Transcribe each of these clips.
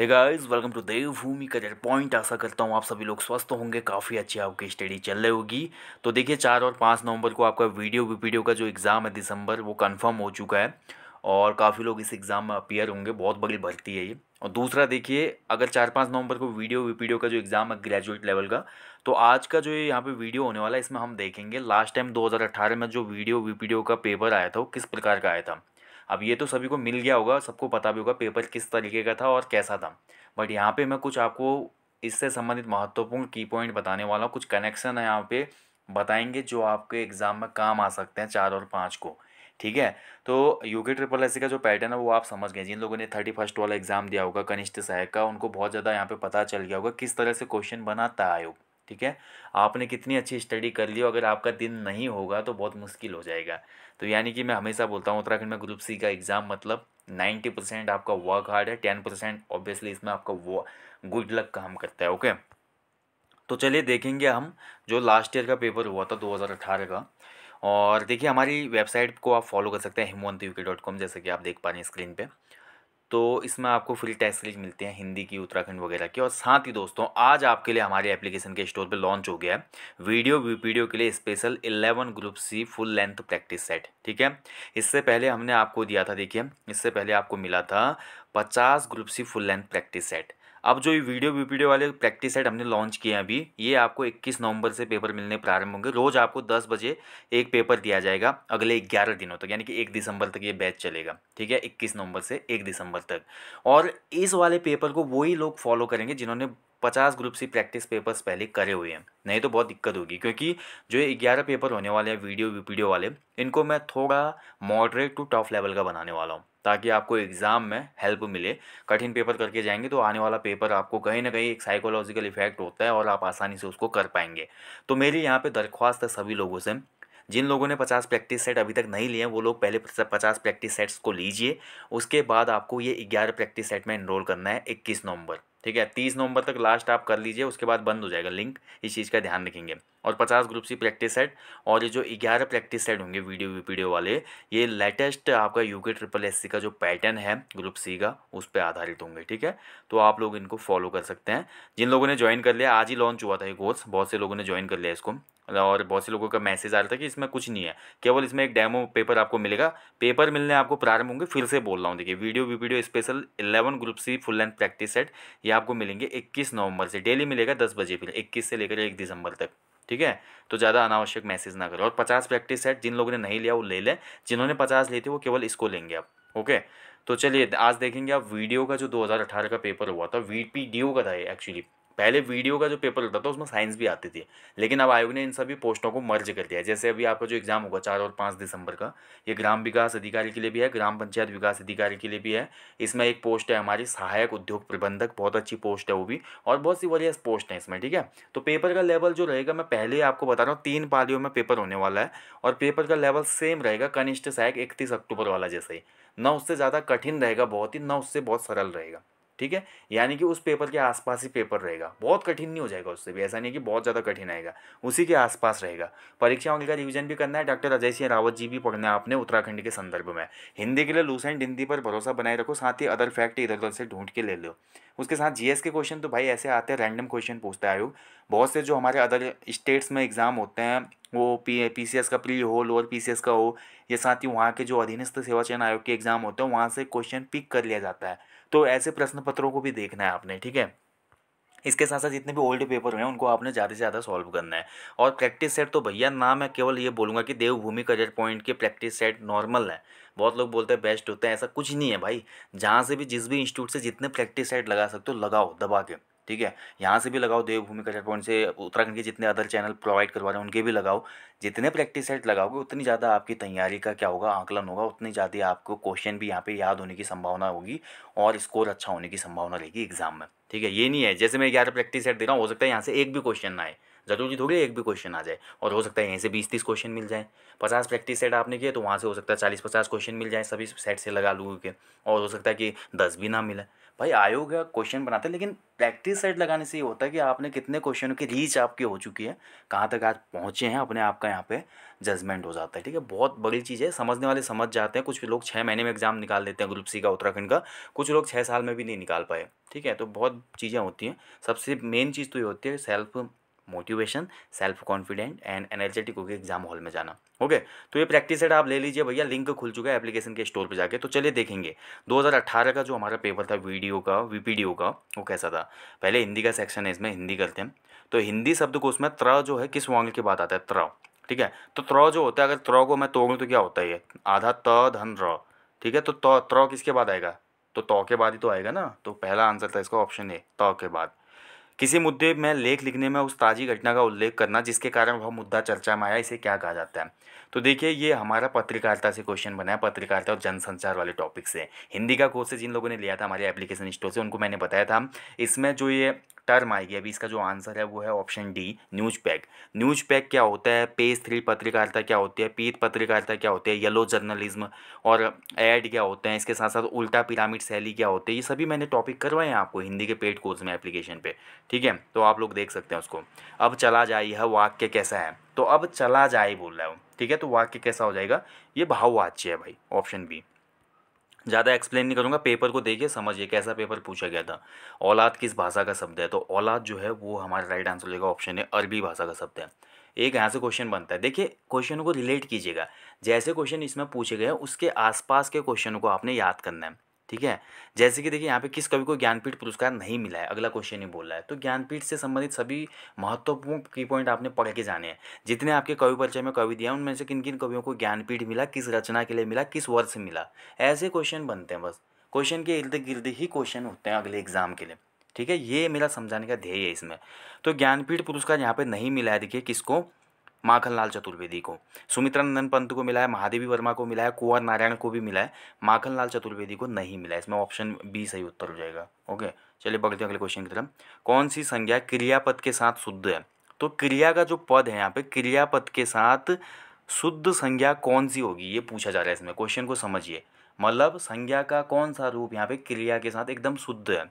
hey guys welcome to Devbhoomi career point आशा करता हूँ आप सभी लोग स्वस्थ होंगे काफ़ी अच्छी आपकी स्टडी चल रही होगी तो देखिए चार और पाँच नवंबर को आपका वीडियो वीपीडियो का जो एग्ज़ाम है दिसंबर वो कंफर्म हो चुका है और काफ़ी लोग इस एग्ज़ाम में अपियर होंगे बहुत बड़ी भर्ती है ये और दूसरा देखिए अगर चार पाँच नवंबर को वीडियो वीपीडियो का जो एग्ज़ाम है ग्रेजुएट लेवल का तो आज का जो यहाँ पे वीडियो होने वाला है इसमें हम देखेंगे लास्ट टाइम 2018 में जो वीडियो वीपीडियो का पेपर आया था वो किस प्रकार का आया था अब ये तो सभी को मिल गया होगा सबको पता भी होगा पेपर किस तरीके का था और कैसा था बट यहाँ पे मैं कुछ आपको इससे संबंधित महत्वपूर्ण की पॉइंट बताने वाला हूँ कुछ कनेक्शन है यहाँ पे बताएंगे जो आपके एग्ज़ाम में काम आ सकते हैं चार और पाँच को ठीक है तो यू के ट्रिपल एस का जो पैटर्न है वो आप समझ गए जिन लोगों ने थर्टी फर्स्ट वाला एग्ज़ाम दिया होगा कनिष्ठ सहायक का उनको बहुत ज़्यादा यहाँ पे पता चल गया होगा किस तरह से क्वेश्चन बनाता है आयोग ठीक है आपने कितनी अच्छी स्टडी कर ली हो अगर आपका दिन नहीं होगा तो बहुत मुश्किल हो जाएगा तो यानी कि मैं हमेशा बोलता हूँ उत्तराखंड में ग्रुप सी का एग्ज़ाम मतलब नाइन्टी परसेंट आपका वर्क हार्ड है टेन परसेंट ऑब्वियसली इसमें आपका वो गुड लक काम करता है ओके तो चलिए देखेंगे हम जो लास्ट ईयर का पेपर हुआ था अठारह का और देखिए हमारी वेबसाइट को आप फॉलो कर सकते हैं Himvant U K dot com जैसे कि आप देख पा रहे हैं स्क्रीन पर तो इसमें आपको फ्री टेस्ट सीरीज मिलती है हिंदी की उत्तराखंड वगैरह की और साथ ही दोस्तों आज आपके लिए हमारे एप्लीकेशन के स्टोर पे लॉन्च हो गया है वीडियो वीपीडियो के लिए special 11 group C full length practice set ठीक है इससे पहले हमने आपको दिया था देखिए इससे पहले आपको मिला था पचास group C full length practice set अब जो ये वीडियो वीडियो वाले प्रैक्टिस सेट हमने लॉन्च किए हैं अभी ये आपको 21 नवंबर से पेपर मिलने प्रारंभ होंगे रोज़ आपको 10 बजे एक पेपर दिया जाएगा अगले 11 दिनों तक यानी कि 1 दिसंबर तक ये बैच चलेगा ठीक है 21 नवंबर से 1 दिसंबर तक और इस वाले पेपर को वही लोग फॉलो करेंगे जिन्होंने पचास ग्रुप सी प्रैक्टिस पेपर्स पहले करे हुए हैं नहीं तो बहुत दिक्कत होगी क्योंकि जो ये ग्यारह पेपर होने वाले हैं वीडियो वीडियो वाले इनको मैं थोड़ा मॉडरेट टू टॉप लेवल का बनाने वाला हूँ ताकि आपको एग्ज़ाम में हेल्प मिले कठिन पेपर करके जाएंगे तो आने वाला पेपर आपको कहीं ना कहीं एक साइकोलॉजिकल इफेक्ट होता है और आप आसानी से उसको कर पाएंगे तो मेरी यहाँ पे दरख्वास्त है सभी लोगों से जिन लोगों ने पचास प्रैक्टिस सेट अभी तक नहीं लिए वो लोग पहले पचास प्रैक्टिस सेट्स को लीजिए उसके बाद आपको ये ग्यारह प्रैक्टिस सेट में इनरोल करना है इक्कीस नवंबर ठीक है तीस नवंबर तक लास्ट आप कर लीजिए उसके बाद बंद हो जाएगा लिंक इस चीज़ का ध्यान रखेंगे और पचास ग्रुप सी प्रैक्टिस सेट और ये जो ग्यारह प्रैक्टिस सेट होंगे वीडियो वीडियो वाले ये लेटेस्ट आपका यू के ट्रिपल एस सी का जो पैटर्न है ग्रुप सी का उस पर आधारित होंगे ठीक है तो आप लोग इनको फॉलो कर सकते हैं जिन लोगों ने ज्वाइन कर लिया आज ही लॉन्च हुआ था ये कोर्स बहुत से लोगों ने ज्वाइन कर लिया इसको और बहुत से लोगों का मैसेज आ रहा था कि इसमें कुछ नहीं है केवल इसमें एक डेमो पेपर आपको मिलेगा पेपर मिलने आपको प्रारंभ होंगे फिर से बोल रहा हूँ देखिए VDO V VDO special eleven group C full length practice set ये आपको मिलेंगे इक्कीस नवंबर से डेली मिलेगा दस बजे फिर इक्कीस से लेकर एक दिसंबर तक ठीक है तो ज़्यादा अनावश्यक मैसेज ना करें और पचास प्रैक्टिस सेट जिन लोगों ने नहीं लिया वो ले लें जिन्होंने पचास लिए थे वो केवल इसको लेंगे आप ओके तो चलिए आज देखेंगे आप वीडियो का जो 2018 का पेपर हुआ था वी पी डी ओ का था एक्चुअली पहले वीडियो का जो पेपर होता था उसमें साइंस भी आती थी लेकिन अब आयोग ने इन सभी पोस्टों को मर्ज कर दिया है जैसे अभी आपका जो एग्ज़ाम होगा चार और पाँच दिसंबर का ये ग्राम विकास अधिकारी के लिए भी है ग्राम पंचायत विकास अधिकारी के लिए भी है इसमें एक पोस्ट है हमारी सहायक उद्योग प्रबंधक बहुत अच्छी पोस्ट है वो भी और बहुत सी वरियस पोस्ट हैं इसमें ठीक है तो पेपर का लेवल जो रहेगा मैं पहले ही आपको बता रहा हूँ तीन पालियों में पेपर होने वाला है और पेपर का लेवल सेम रहेगा कनिष्ठ सहायक इकतीस अक्टूबर वाला जैसे ही ना उससे ज़्यादा कठिन रहेगा बहुत ही ना उससे बहुत सरल रहेगा ठीक है यानी कि उस पेपर के आसपास ही पेपर रहेगा बहुत कठिन नहीं हो जाएगा उससे भी ऐसा नहीं कि बहुत ज़्यादा कठिन आएगा उसी के आसपास रहेगा परीक्षा का रिविजन भी करना है डॉक्टर अजय सिंह रावत जी भी पढ़ना है आपने उत्तराखंड के संदर्भ में हिंदी के लिए लूस एंड हिंदी पर भरोसा बनाए रखो साथ ही अदर फैक्ट इधर उधर से ढूंढ के ले लो उसके साथ जी के क्वेश्चन तो भाई ऐसे आते हैं रैंडम क्वेश्चन पूछता है आयोग बहुत से जो हमारे अदर स्टेट्स में एग्ज़ाम होते हैं वो पी पीसीएस का प्री हो लोअर पीसीएस का हो या साथ ही वहाँ के जो अधीनस्थ सेवा चयन आयोग के एग्ज़ाम होते हैं वहाँ से क्वेश्चन पिक कर लिया जाता है तो ऐसे प्रश्न पत्रों को भी देखना है आपने ठीक है इसके साथ साथ जितने भी ओल्ड पेपर हैं उनको आपने ज़्यादा से ज़्यादा सॉल्व करना है और प्रैक्टिस सेट तो भैया ना मैं केवल ये बोलूँगा कि देवभूमि करियर पॉइंट के प्रैक्टिस सेट नॉर्मल है बहुत लोग बोलते हैं बेस्ट होते हैं ऐसा कुछ नहीं है भाई जहाँ से भी जिस भी इंस्टीट्यूट से जितने प्रैक्टिस सेट लगा सकते हो लगाओ दबा के ठीक है यहाँ से भी लगाओ देवभूमि कल्चर पॉइंट से उत्तराखंड के जितने अदर चैनल प्रोवाइड करवा रहे हैं उनके भी लगाओ जितने प्रैक्टिस सेट लगाओगे उतनी ज़्यादा आपकी तैयारी का क्या होगा आंकलन होगा उतनी ज़्यादा आपको क्वेश्चन भी यहाँ पे याद होने की संभावना होगी और स्कोर अच्छा होने की संभावना रहेगी एग्जाम में ठीक है ये नहीं है जैसे मैं ग्यारह प्रैक्टिस सेट दे रहा हूँ हो सकता है यहाँ से एक भी क्वेश्चन ना आए ज़रूरी थोड़ी एक भी क्वेश्चन आ जाए और हो सकता है यहीं से बीस तीस क्वेश्चन मिल जाए पचास प्रैक्टिस सेट आपने किए तो वहाँ से हो सकता है चालीस पचास क्वेश्चन मिल जाए सभी सेट से लगा लूँ के और हो सकता है कि दस भी ना मिले भाई आयोग क्वेश्चन बनाते हैं लेकिन प्रैक्टिस सेट लगाने से ये होता है कि आपने कितने क्वेश्चनों की रीच आपकी हो चुकी है कहाँ तक आज पहुँचे हैं अपने आप का यहाँ पे जजमेंट हो जाता है ठीक है बहुत बड़ी चीज़ है समझने वाले समझ जाते हैं कुछ लोग छः महीने में एग्जाम निकाल देते हैं ग्रुप सी का उत्तराखंड का कुछ लोग छः साल में भी नहीं निकाल पाए ठीक है तो बहुत चीज़ें होती हैं सबसे मेन चीज़ तो ये होती है self motivation self confident and energetic होकर एग्जाम हॉल में जाना ओके तो ये प्रैक्टिस सेट आप ले लीजिए भैया लिंक खुल चुका है एप्लीकेशन के स्टोर पे जाके तो चलिए देखेंगे 2018 का जो हमारा पेपर था वीडियो का वीपीडीओ का वो कैसा था पहले हिंदी का सेक्शन है इसमें हिंदी करते हैं तो हिंदी शब्द को उसमें त्र जो है किस वांग के बाद आता है त्र ठीक है तो त्र जो होता है अगर त्र को मैं तोड़ूँ तो क्या होता है ये आधा त धन र ठीक है तो त्र किसके बाद आएगा तो तौ के बाद ही तो आएगा ना तो पहला आंसर था इसका ऑप्शन ए त के बाद किसी मुद्दे में लेख लिखने में उस ताजी घटना का उल्लेख करना जिसके कारण वह मुद्दा चर्चा में आया इसे क्या कहा जाता है तो देखिए ये हमारा पत्रकारिता से क्वेश्चन बना है पत्रकारिता और जनसंचार वाले टॉपिक से हिंदी का कोर्स जिन लोगों ने लिया था हमारे एप्लीकेशन स्टोर से उनको मैंने बताया था इसमें जो ये टर्म आएगी अभी इसका जो आंसर है वो है option D news pack news pack क्या होता है पेज थ्री पत्रकारिता क्या होती है पीत पत्रकारिता क्या होती है येलो जर्नलिज्म और एड क्या होते हैं इसके साथ साथ उल्टा पिरामिड शैली क्या होती है ये सभी मैंने टॉपिक करवाए हैं आपको हिंदी के पेड कोर्स में एप्लीकेशन पे ठीक है तो आप लोग देख सकते हैं उसको अब चला जाए यह वाक्य कैसा है तो अब चला जाए बोल रहा हो ठीक है तो वाक्य कैसा हो जाएगा ये भाववाच्य है भाई ऑप्शन बी ज़्यादा एक्सप्लेन नहीं करूँगा पेपर को देखिए समझिए कैसा पेपर पूछा गया था औलाद किस भाषा का शब्द है तो औलाद जो है वो हमारा राइट आंसर हो जाएगा ऑप्शन है अरबी भाषा का शब्द है एक यहाँ से क्वेश्चन बनता है देखिए क्वेश्चन को रिलेट कीजिएगा जैसे क्वेश्चन इसमें पूछे गए उसके आसपास के क्वेश्चन को आपने याद करना है ठीक है जैसे कि देखिए यहाँ पे किस कवि को ज्ञानपीठ पुरस्कार नहीं मिला है अगला क्वेश्चन ही बोल रहा है तो ज्ञानपीठ से संबंधित सभी महत्वपूर्ण की पॉइंट आपने पढ़ के जाने हैं जितने आपके कवि परिचय में कवि दिया उनमें से किन किन कवियों को ज्ञानपीठ मिला किस रचना के लिए मिला किस वर्ष मिला ऐसे क्वेश्चन बनते हैं बस क्वेश्चन के इर्द गिर्द ही क्वेश्चन होते हैं अगले एग्जाम के लिए ठीक है ये मेरा समझाने का ध्येय है इसमें तो ज्ञानपीठ पुरस्कार यहाँ पर नहीं मिला है देखिए किसको माखन लाल चतुर्वेदी को सुमित्रानंदन पंत को मिला है महादेवी वर्मा को मिला है कुंवर नारायण को भी मिला है माखन लाल चतुर्वेदी को नहीं मिला है इसमें ऑप्शन बी सही उत्तर हो जाएगा ओके चलिए बढ़ते हैं अगले क्वेश्चन की तरफ कौन सी संज्ञा क्रियापद के साथ शुद्ध है तो क्रिया का जो पद है यहाँ पे क्रियापद के साथ शुद्ध संज्ञा कौन सी होगी ये पूछा जा रहा है इसमें क्वेश्चन को समझिए मतलब संज्ञा का कौन सा रूप यहाँ पे क्रिया के साथ एकदम शुद्ध है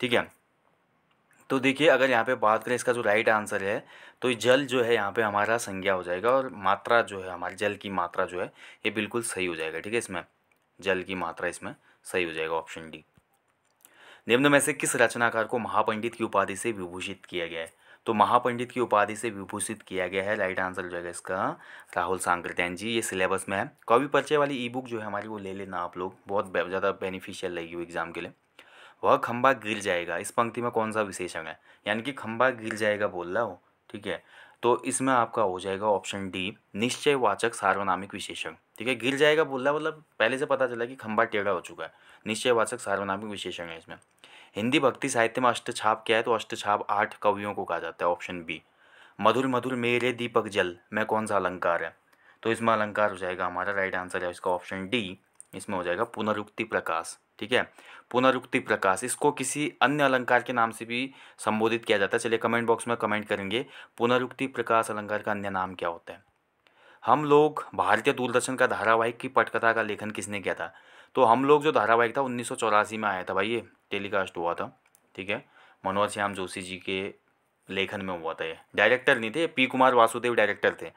ठीक है तो देखिए अगर यहाँ पे बात करें इसका जो राइट आंसर है तो जल जो है यहाँ पे हमारा संज्ञा हो जाएगा और मात्रा जो है हमारी जल की मात्रा जो है ये बिल्कुल सही हो जाएगा ठीक है इसमें जल की मात्रा इसमें सही हो जाएगा ऑप्शन डी निम्न में से किस रचनाकार को महापंडित की उपाधि से विभूषित किया गया है तो महापंडित की उपाधि से विभूषित किया गया है राइट आंसर हो जाएगा इसका राहुल सांकृत्यान जी ये सिलेबस में है कवि परिचय वाली ई बुक जो है हमारी वो ले लेना आप लोग बहुत ज़्यादा बेनिफिशियल रहेगी वो एग्ज़ाम के लिए वह खंबा गिर जाएगा इस पंक्ति में कौन सा विशेषण है यानी कि खंबा गिर जाएगा बोल रहा हो ठीक है तो इसमें आपका हो जाएगा ऑप्शन डी निश्चयवाचक सार्वनामिक विशेषण ठीक है गिर जाएगा बोल रहा मतलब पहले से पता चला कि खंबा टेढ़ा हो चुका है निश्चयवाचक सार्वनामिक विशेषण है इसमें हिंदी भक्ति साहित्य में अष्टछाप क्या है तो अष्टछाप आठ कवियों को कहा जाता है ऑप्शन बी मधुर मधुर मेरे दीपक जल में कौन सा अलंकार है तो इसमें अलंकार हो जाएगा हमारा राइट आंसर है इसका ऑप्शन डी इसमें हो जाएगा पुनरुक्ति प्रकाश ठीक है पुनरुक्ति प्रकाश इसको किसी अन्य अलंकार के नाम से भी संबोधित किया जाता है चलिए कमेंट बॉक्स में कमेंट करेंगे पुनरुक्ति प्रकाश अलंकार का अन्य नाम क्या होता है हम लोग भारतीय दूरदर्शन का धारावाहिक की पटकथा का लेखन किसने किया था तो हम लोग जो धारावाहिक था उन्नीस में आया था भाई ये टेलीकास्ट हुआ था ठीक है मनोहर श्याम जोशी जी के लेखन में हुआ था ये डायरेक्टर नहीं थे पी कुमार वासुदेव डायरेक्टर थे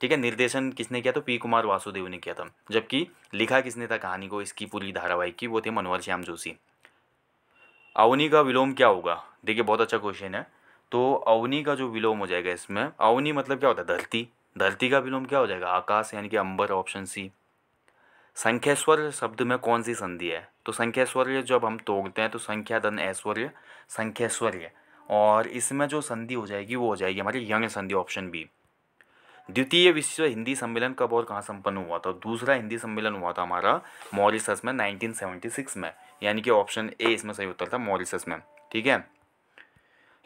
ठीक है निर्देशन किसने किया तो पी कुमार वासुदेव ने किया था जबकि लिखा किसने था कहानी को इसकी पूरी धारावाहिक की वो थे मनोहर श्याम जोशी अवनी का विलोम क्या होगा देखिए बहुत अच्छा क्वेश्चन है तो अवनी का जो विलोम हो जाएगा इसमें अवनी मतलब क्या होता है धरती धरती का विलोम क्या हो जाएगा आकाश यानी कि अंबर ऑप्शन सी संख्यास्वर शब्द में कौन सी संधि है तो संख्याश्वर्य जब हम तोड़ते हैं तो संख्या धन ऐश्वर्य संख्यास्वर्य और इसमें जो संधि हो जाएगी वो हो जाएगी हमारी यंग संधि ऑप्शन बी द्वितीय विश्व हिंदी सम्मेलन कब और कहाँ संपन्न हुआ था दूसरा हिंदी सम्मेलन हुआ था हमारा मॉरिसस में 1976 में यानी कि ऑप्शन ए इसमें सही उत्तर था मॉरिसस में ठीक है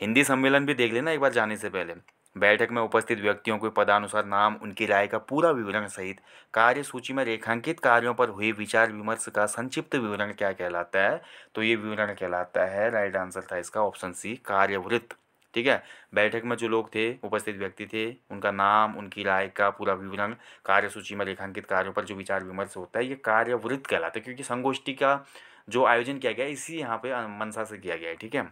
हिंदी सम्मेलन भी देख लेना एक बार जाने से पहले बैठक में उपस्थित व्यक्तियों के पदानुसार नाम उनकी राय का पूरा विवरण सहित कार्य सूची में रेखांकित कार्यों पर हुए विचार विमर्श का संक्षिप्त विवरण क्या कहलाता है तो ये विवरण कहलाता है राइट आंसर था इसका ऑप्शन सी कार्यवृत्त ठीक है बैठक में जो लोग थे उपस्थित व्यक्ति थे उनका नाम उनकी राय का पूरा विवरण कार्यसूची में रेखांकित कार्यों पर जो विचार विमर्श होता है ये कार्यवृत्त कहलाता है क्योंकि संगोष्ठी का जो आयोजन किया गया इसी यहाँ पे मनसा से किया गया है ठीक है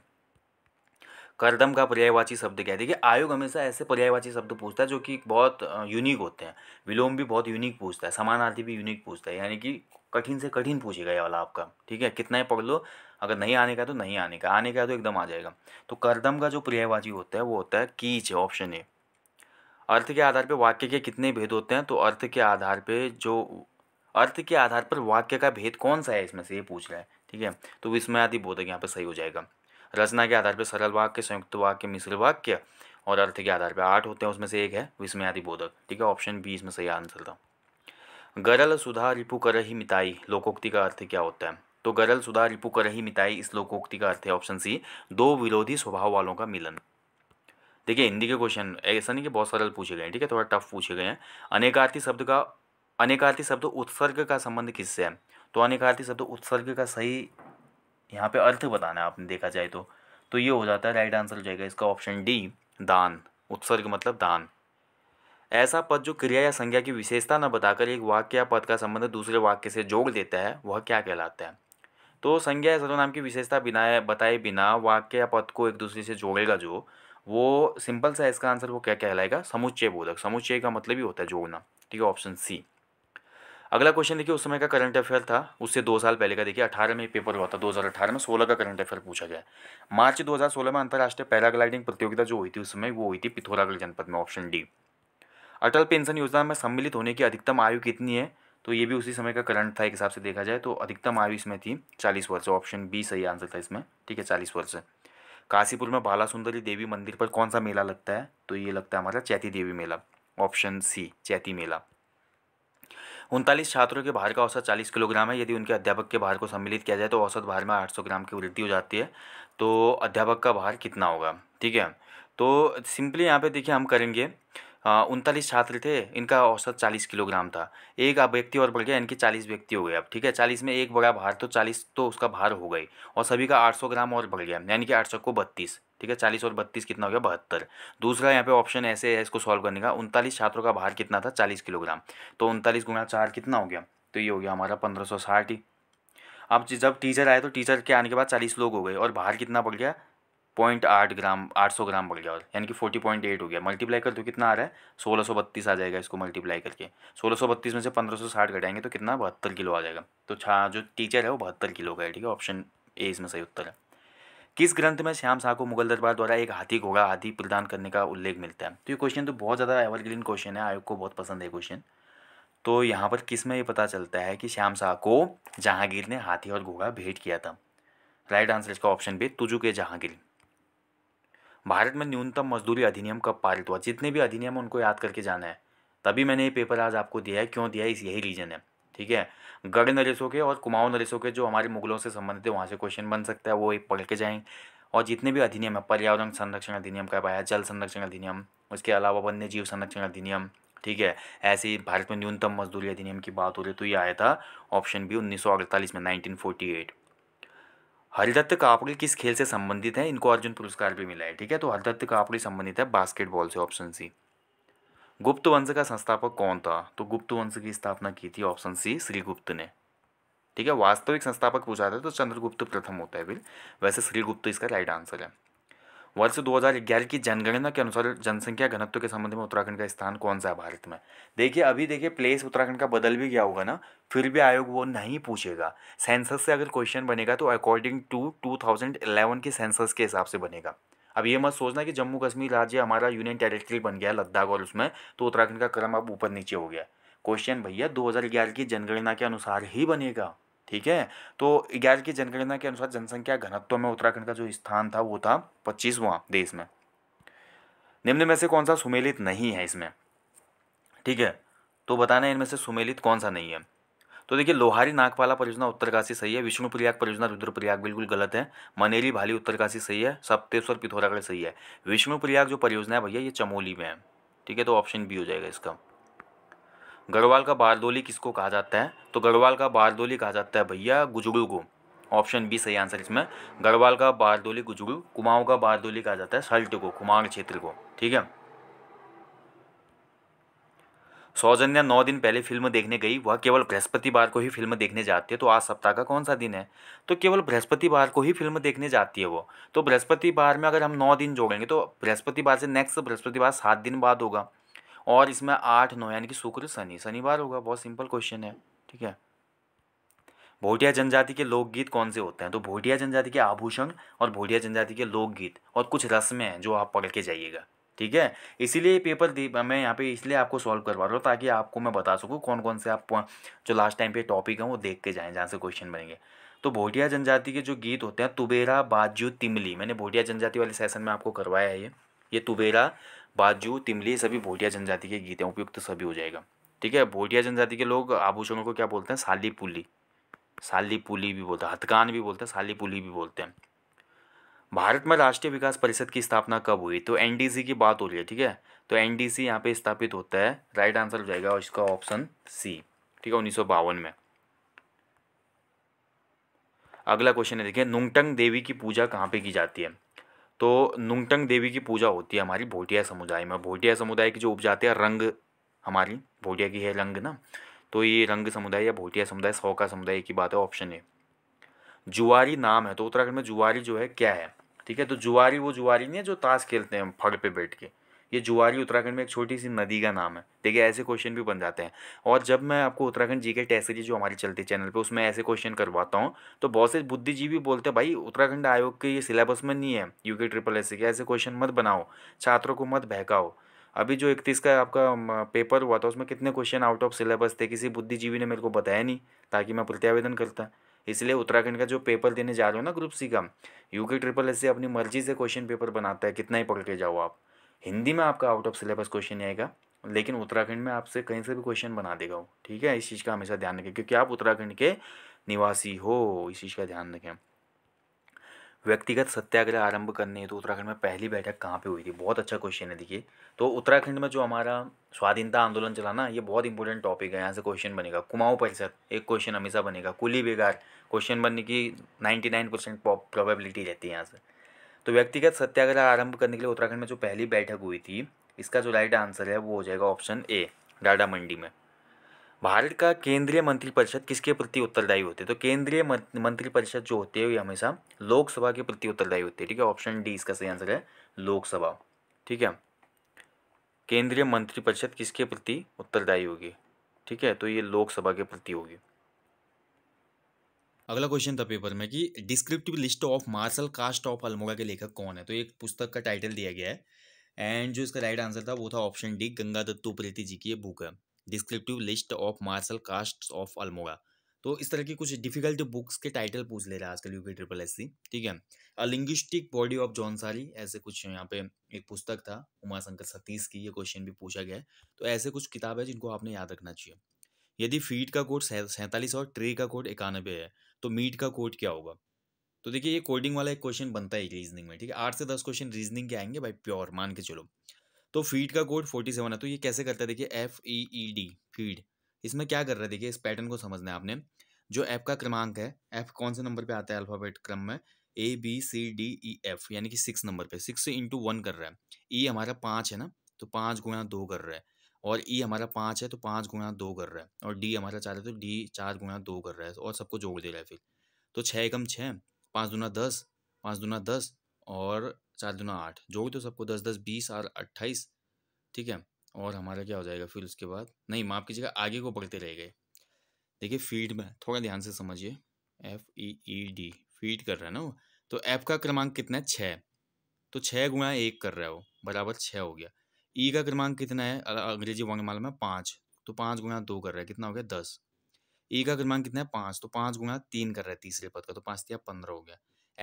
करदम का पर्यायवाची शब्द क्या है देखिए आयोग हमेशा ऐसे पर्यायवाची शब्द पूछता है जो कि बहुत यूनिक होते हैं विलोम भी बहुत यूनिक पूछता है समानार्थी भी यूनिक पूछता है यानी कि कठिन से कठिन पूछेगा ये वाला आपका ठीक है कितना ही पकड़ लो अगर नहीं आने का तो नहीं आने का आने का तो एकदम आ जाएगा तो करदम का जो पर्यायवाची होता है वो होता है कीच ऑप्शन ए अर्थ के आधार पर वाक्य के कितने भेद होते हैं तो अर्थ के आधार पर जो अर्थ के आधार पर वाक्य का भेद कौन सा है इसमें से ये पूछ रहा है ठीक है तो इसमें आदि बोधक यहाँ पर सही हो जाएगा रचना के आधार पर सरल वाक्य संयुक्त वाक्य मिश्र वाक्य और अर्थ के आधार पर आठ होते हैं उसमें से एक है विस्मयादि बोधक ठीक है ऑप्शन बी इसमें सही आंसर था गरल सुधा रिपु कर ही मिताई लोकोक्ति का अर्थ क्या होता है तो गरल सुधा रिपु कर ही मिताई इस लोकोक्ति का अर्थ है ऑप्शन सी दो विरोधी स्वभाव वालों का मिलन देखिए हिंदी के क्वेश्चन ऐसा नहीं कि बहुत सरल पूछे गए हैं ठीक है थोड़ा टफ पूछे गए हैं अनेकार्थी शब्द का अनेकार्थी शब्द उत्सर्ग का संबंध किससे है तो अनेकार्थी शब्द उत्सर्ग का सही यहाँ पे अर्थ बताना है आपने देखा जाए तो तो ये हो जाता है राइट आंसर हो जाएगा इसका ऑप्शन डी दान उत्सर्ग मतलब दान ऐसा पद जो क्रिया या संज्ञा की विशेषता न बताकर एक वाक्य या पद का संबंध दूसरे वाक्य से जोड़ देता है वह क्या कहलाता है तो संज्ञा या सर्वनाम की विशेषता बिना बताए बिना वाक्य या पद को एक दूसरे से जोड़ेगा जो वो सिंपल सा इसका आंसर वो क्या कहलाएगा समुच्चय बोधक समुच्चय का मतलब ही होता है जोड़ना ठीक है ऑप्शन सी अगला क्वेश्चन देखिए उस समय का करंट अफेयर था उससे दो साल पहले का देखिए अठारह में पेपर हुआ था अठारह में सोलह का करंट अफेयर पूछा गया मार्च सोलह में अंतर्राष्ट्रीय पैराग्लाइडिंग प्रतियोगिता जो हुई थी उस समय वो हुई थी पिथौरागढ़ जनपद में ऑप्शन डी अटल पेंशन योजना में सम्मिलित होने की अधिकतम आयु कितनी है तो ये भी उसी समय का करंट था एक हिसाब से देखा जाए तो अधिकतम आयु इसमें थी चालीस वर्ष ऑप्शन बी सही आंसर था इसमें ठीक है चालीस वर्ष काशीपुर में बाला सुंदरी देवी मंदिर पर कौन सा मेला लगता है तो ये लगता है हमारा चैती देवी मेला ऑप्शन सी चैती मेला उनतालीस छात्रों के भार का औसत चालीस किलोग्राम है यदि उनके अध्यापक के भार को सम्मिलित किया जाए तो औसत भार में आठ सौ ग्राम की वृद्धि हो जाती है तो अध्यापक का भार कितना होगा ठीक है तो सिंपली यहाँ पे देखिए हम करेंगे हाँ, उनतालीस छात्र थे इनका औसत चालीस किलोग्राम था एक व्यक्ति और बढ़ गया इनके चालीस व्यक्ति हो गए अब ठीक है चालीस में एक बड़ा भार तो चालीस तो उसका भार हो गई और सभी का आठ सौ ग्राम और बढ़ गया यानी कि आठ सौ को बत्तीस ठीक है चालीस और बत्तीस कितना हो गया बहत्तर दूसरा यहाँ पे ऑप्शन ऐसे है इसको सॉल्व करने का उनतालीस छात्रों का भार कितना था चालीस किलोग्राम तो उनतालीस गुणा चार कितना हो गया तो ये हो गया हमारा पंद्रह सौ साठ अब जब टीचर आए तो टीचर के आने के बाद चालीस लोग हो गए और भार कितना बढ़ गया पॉइंट आठ ग्राम आठ सौ ग्राम बढ़ गया और यानी कि फोर्टी पॉइंट एट हो गया मल्टीप्लाई कर दो कितना आ रहा है सोलह सौ बत्तीस आ जाएगा इसको मल्टीप्लाई करके सोलह सौ बत्तीस में से पंद्रह सौ साठ घटाएंगे तो कितना बहत्तर किलो आ जाएगा तो छा जो टीचर है वो बहत्तर किलो का है ठीक है ऑप्शन ए इसमें सही उत्तर है किस ग्रंथ में श्याम शाह को मुगल दरबार द्वारा एक हाथी घोड़ा हाथी प्रदान करने का उल्लेख मिलता है तो ये क्वेश्चन तो बहुत ज़्यादा एवरग्रीन क्वेश्चन है आयोग को बहुत पसंद है क्वेश्चन तो यहाँ पर किस में ये पता चलता है कि श्याम शाह को जहांगीर ने हाथी और घोड़ा भेंट किया था राइट आंसर इसका ऑप्शन बी तुजू के जहांगीर भारत में न्यूनतम मजदूरी अधिनियम कब पारित हुआ जितने भी अधिनियम उनको याद करके जाना है तभी मैंने ये पेपर आज आपको दिया है क्यों दिया है इस यही रीज़न है ठीक है गढ़ नरेशों के और कुमाऊं नरेशों के जो हमारे मुगलों से संबंधित है वहाँ से क्वेश्चन बन सकता है वो एक पढ़ के जाएँ और जितने भी अधिनियम है पर्यावरण संरक्षण अधिनियम कब आया जल संरक्षण अधिनियम उसके अलावा वन्य जीव संरक्षण अधिनियम ठीक है ऐसे ही भारत में न्यूनतम मजदूरी अधिनियम की बात हो रही है तो ये आया था ऑप्शन बी उन्नीस में नाइनटीन हरिदत्त कापड़ी किस खेल से संबंधित है इनको अर्जुन पुरस्कार भी मिला है ठीक है तो हरिदत्त कापड़ी संबंधित है बास्केटबॉल से ऑप्शन सी गुप्त वंश का संस्थापक कौन था तो गुप्त वंश की स्थापना की थी ऑप्शन सी श्रीगुप्त ने ठीक है वास्तविक संस्थापक पूछा था तो चंद्रगुप्त प्रथम होता है बिल वैसे श्रीगुप्त इसका राइट आंसर है वर्ष 2011 की जनगणना के अनुसार जनसंख्या घनत्व के संबंध में उत्तराखंड का स्थान कौन सा है भारत में देखिए अभी देखिए प्लेस उत्तराखंड का बदल भी गया होगा ना फिर भी आयोग वो नहीं पूछेगा सेंसस से अगर क्वेश्चन बनेगा तो अकॉर्डिंग टू 2011 के सेंसस के हिसाब से बनेगा अब ये मत सोचना कि जम्मू कश्मीर राज्य हमारा यूनियन टेरिटरी बन गया लद्दाख और उसमें तो उत्तराखंड का क्रम अब ऊपर नीचे हो गया क्वेश्चन भैया दो की जनगणना के अनुसार ही बनेगा ठीक है तो ग्यारह की जनगणना के अनुसार जनसंख्या घनत्व में उत्तराखंड का जो स्थान था वो था पच्चीसवां देश में निम्न में से कौन सा सुमेलित नहीं है इसमें ठीक है तो बताना इनमें से सुमेलित कौन सा नहीं है तो देखिए लोहारी नागपाला परियोजना उत्तरकाशी सही है विष्णुप्रयाग परियोजना रुद्रप्रयाग बिल्कुल गलत है मनेरी भाली उत्तरकाशी सही है सप्तेश्वर पिथौरागढ़ सही है विष्णुप्रयाग जो परियोजना है भैया ये चमोली में है ठीक है तो ऑप्शन बी हो जाएगा इसका गढ़वाल का बारदोली किसको कहा जाता है तो गढ़वाल का बारदोली कहा जाता है भैया गुजड़ू को ऑप्शन बी सही आंसर इसमें गढ़वाल का बारदोली गुजड़ू कुमाऊं का बारदोली कहा जाता है सल्ट को कुमार क्षेत्र को ठीक है सौजन्या नौ दिन पहले फिल्म देखने गई वह केवल बृहस्पतिवार को ही फिल्म देखने जाती है तो आज सप्ताह का कौन सा दिन है तो केवल बृहस्पतिवार को ही फिल्म देखने जाती है वो तो बृहस्पतिवार में अगर हम नौ दिन जोड़ेंगे तो बृहस्पतिवार से नेक्स्ट बृहस्पतिवार सात दिन बाद होगा और इसमें आठ नौ यानी कि शुक्र शनि शनिवार होगा बहुत सिंपल क्वेश्चन है ठीक है भोटिया जनजाति के लोकगीत कौन से होते हैं तो भोटिया जनजाति के आभूषण और भोटिया जनजाति के लोकगीत और कुछ रस्में हैं जो आप पकड़ के जाइएगा ठीक है इसीलिए पेपर दी मैं यहाँ पे इसलिए आपको सॉल्व करवा रहा हूँ ताकि आपको मैं बता सकूँ कौन कौन से आप जो लास्ट टाइम पे टॉपिक हैं वो देख के जाएँ जहाँ से क्वेश्चन बनेंगे तो भोटिया जनजाति के जो गीत होते हैं तुबेरा बाजू तिमली मैंने भोटिया जनजाति वाले सेशन में आपको करवाया है ये ये तुबेरा बाजू तिमली सभी भोटिया जनजाति के गीत हैं उपयुक्त सभी हो जाएगा ठीक है भोटिया जनजाति के लोग आभूषणों को क्या बोलते हैं साली पुली साली पुली भी बोलते हैं हथकान भी बोलते हैं साली पुली भी बोलते हैं भारत में राष्ट्रीय विकास परिषद की स्थापना कब हुई तो एनडीसी की बात हो रही है ठीक है तो एनडीसी यहाँ पे स्थापित होता है राइट आंसर हो जाएगा और इसका ऑप्शन सी ठीक है उन्नीस में अगला क्वेश्चन है देखिए नुंगटंग देवी की पूजा कहाँ पे की जाती है तो नुंगटंग देवी की पूजा होती है हमारी भोटिया समुदाय में भोटिया समुदाय की जो उपजाते हैं रंग हमारी भोटिया की है रंग ना तो ये रंग समुदाय या भोटिया समुदाय सौ का समुदाय की बात है ऑप्शन ए जुआरी नाम है तो उत्तराखंड में जुआरी जो है क्या है ठीक है तो जुआरी वो जुआरी नहीं है जो ताश खेलते हैं फड़ पे बैठ के ये जुआरी उत्तराखंड में एक छोटी सी नदी का नाम है देखिए ऐसे क्वेश्चन भी बन जाते हैं और जब मैं आपको उत्तराखंड जी के टेस्ट सीरीज जो हमारी चलती है चैनल पे उसमें ऐसे क्वेश्चन करवाता हूँ तो बहुत से बुद्धिजीवी बोलते हैं भाई उत्तराखंड आयोग के ये सिलेबस में नहीं है के ट्रिपल एस के ऐसे क्वेश्चन मत बनाओ छात्रों को मत बहकाओ अभी जो इकतीस का आपका पेपर हुआ था उसमें कितने क्वेश्चन आउट ऑफ सिलेबस थे किसी बुद्धिजीवी ने मेरे को बताया नहीं ताकि मैं प्रत्यावेदन करता इसलिए उत्तराखंड का जो पेपर देने जा रहे हो ना ग्रुप सी का यूके ट्रिपल एस से अपनी मर्जी से क्वेश्चन पेपर बनाता है कितना ही पकड़ के जाओ आप हिंदी में आपका आउट ऑफ सिलेबस क्वेश्चन नहीं आएगा लेकिन उत्तराखंड में आपसे कहीं से भी क्वेश्चन बना देगा वो ठीक है इस चीज़ का हमेशा ध्यान रखें क्योंकि आप उत्तराखंड के निवासी हो इस चीज़ का ध्यान रखें व्यक्तिगत सत्याग्रह आरंभ करने तो उत्तराखंड में पहली बैठक कहाँ पे हुई थी बहुत अच्छा क्वेश्चन है देखिए तो उत्तराखंड में जो हमारा स्वाधीनता आंदोलन चला ना ये बहुत इंपॉर्टेंट टॉपिक है यहाँ से क्वेश्चन बनेगा कुमाऊँ परिषद एक क्वेश्चन हमेशा बनेगा कुली बेगार क्वेश्चन बनने की नाइन्टी नाइन परसेंट प्रोबेबिलिटी रहती है यहाँ से तो व्यक्तिगत सत्याग्रह आरंभ करने के लिए उत्तराखंड में जो पहली बैठक हुई थी इसका जो राइट आंसर है वो हो जाएगा ऑप्शन ए डाडा मंडी में भारत का केंद्रीय मंत्रिपरिषद किसके प्रति उत्तरदायी होते हैं तो केंद्रीय मंत्रिपरिषद जो होते हैं वो हमेशा लोकसभा के प्रति उत्तरदायी होते हैं ठीक है ऑप्शन डी इसका सही आंसर है लोकसभा ठीक है केंद्रीय मंत्रिपरिषद किसके प्रति उत्तरदायी होगी ठीक है तो ये लोकसभा के प्रति होगी अगला क्वेश्चन था पेपर में कि descriptive list of martial caste of Almora के लेखक कौन है तो एक पुस्तक का टाइटल दिया गया है एंड जो इसका राइट आंसर था वो था ऑप्शन डी गंगा दत्तू प्रीति जी की बुक है descriptive list of martial caste of Almora तो इस तरह की कुछ डिफिकल्ट बुक्स के टाइटल पूछ ले रहा है आजकल यूपी ट्रिपल एस सी ठीक है a linguistic body of Jaunsari ऐसे कुछ यहाँ पे एक पुस्तक था उमाशंकर सतीश की ये क्वेश्चन भी पूछा गया है तो ऐसे कुछ किताब है जिनको आपने याद रखना चाहिए यदि फीट का कोड सैंतालीस और ट्री का कोड इक्यानबे है तो मीट का कोड क्या होगा तो देखिए ये कोडिंग वाला एक क्वेश्चन बनता है रीजनिंग में ठीक है आठ से दस क्वेश्चन रीजनिंग के आएंगे भाई प्योर मान के चलो तो फीड का कोड फोर्टी सेवन है तो ये कैसे करता है देखिए F E E D feed इसमें क्या कर रहा है देखिए इस पैटर्न को समझना है आपने जो एफ का क्रमांक है एफ कौन से नंबर पे आता है अल्फ़ाबेट क्रम में A B C D E F यानी कि सिक्स नंबर पे सिक्स इंटू वन कर रहा है ई e हमारा पाँच है ना तो पाँच गुणा दो कर रहा है और ई e हमारा पाँच है तो पाँच गुणा दो कर रहा है और डी हमारा चार है तो डी चार गुणा दो कर रहा है और सबको जोड़ दे रहा है फिर तो छः एकम छः पाँच दुना दस पाँच दुना दस और चार दुना आठ जोड़ दो सबको दस दस बीस और अट्ठाईस ठीक है और हमारा क्या हो जाएगा फिर उसके बाद नहीं माफ़ कीजिएगा आगे को बढ़ते रह गए देखिए फीड में थोड़ा ध्यान से समझिए F E E D feed कर रहा है ना वो तो एफ़ का क्रमांक कितना है छः तो छः गुणा एक कर रहा है वो बराबर छः हो गया ई e का क्रमांक कितना है अंग्रेजी वर्णमाला में पाँच तो पाँच गुणा दो कर रहा है कितना हो गया दस ई e का क्रमांक कितना है पाँच तो पाँच गुणा तीन कर रहा है तीसरे पद का तो पाँच दिया पंद्रह हो गया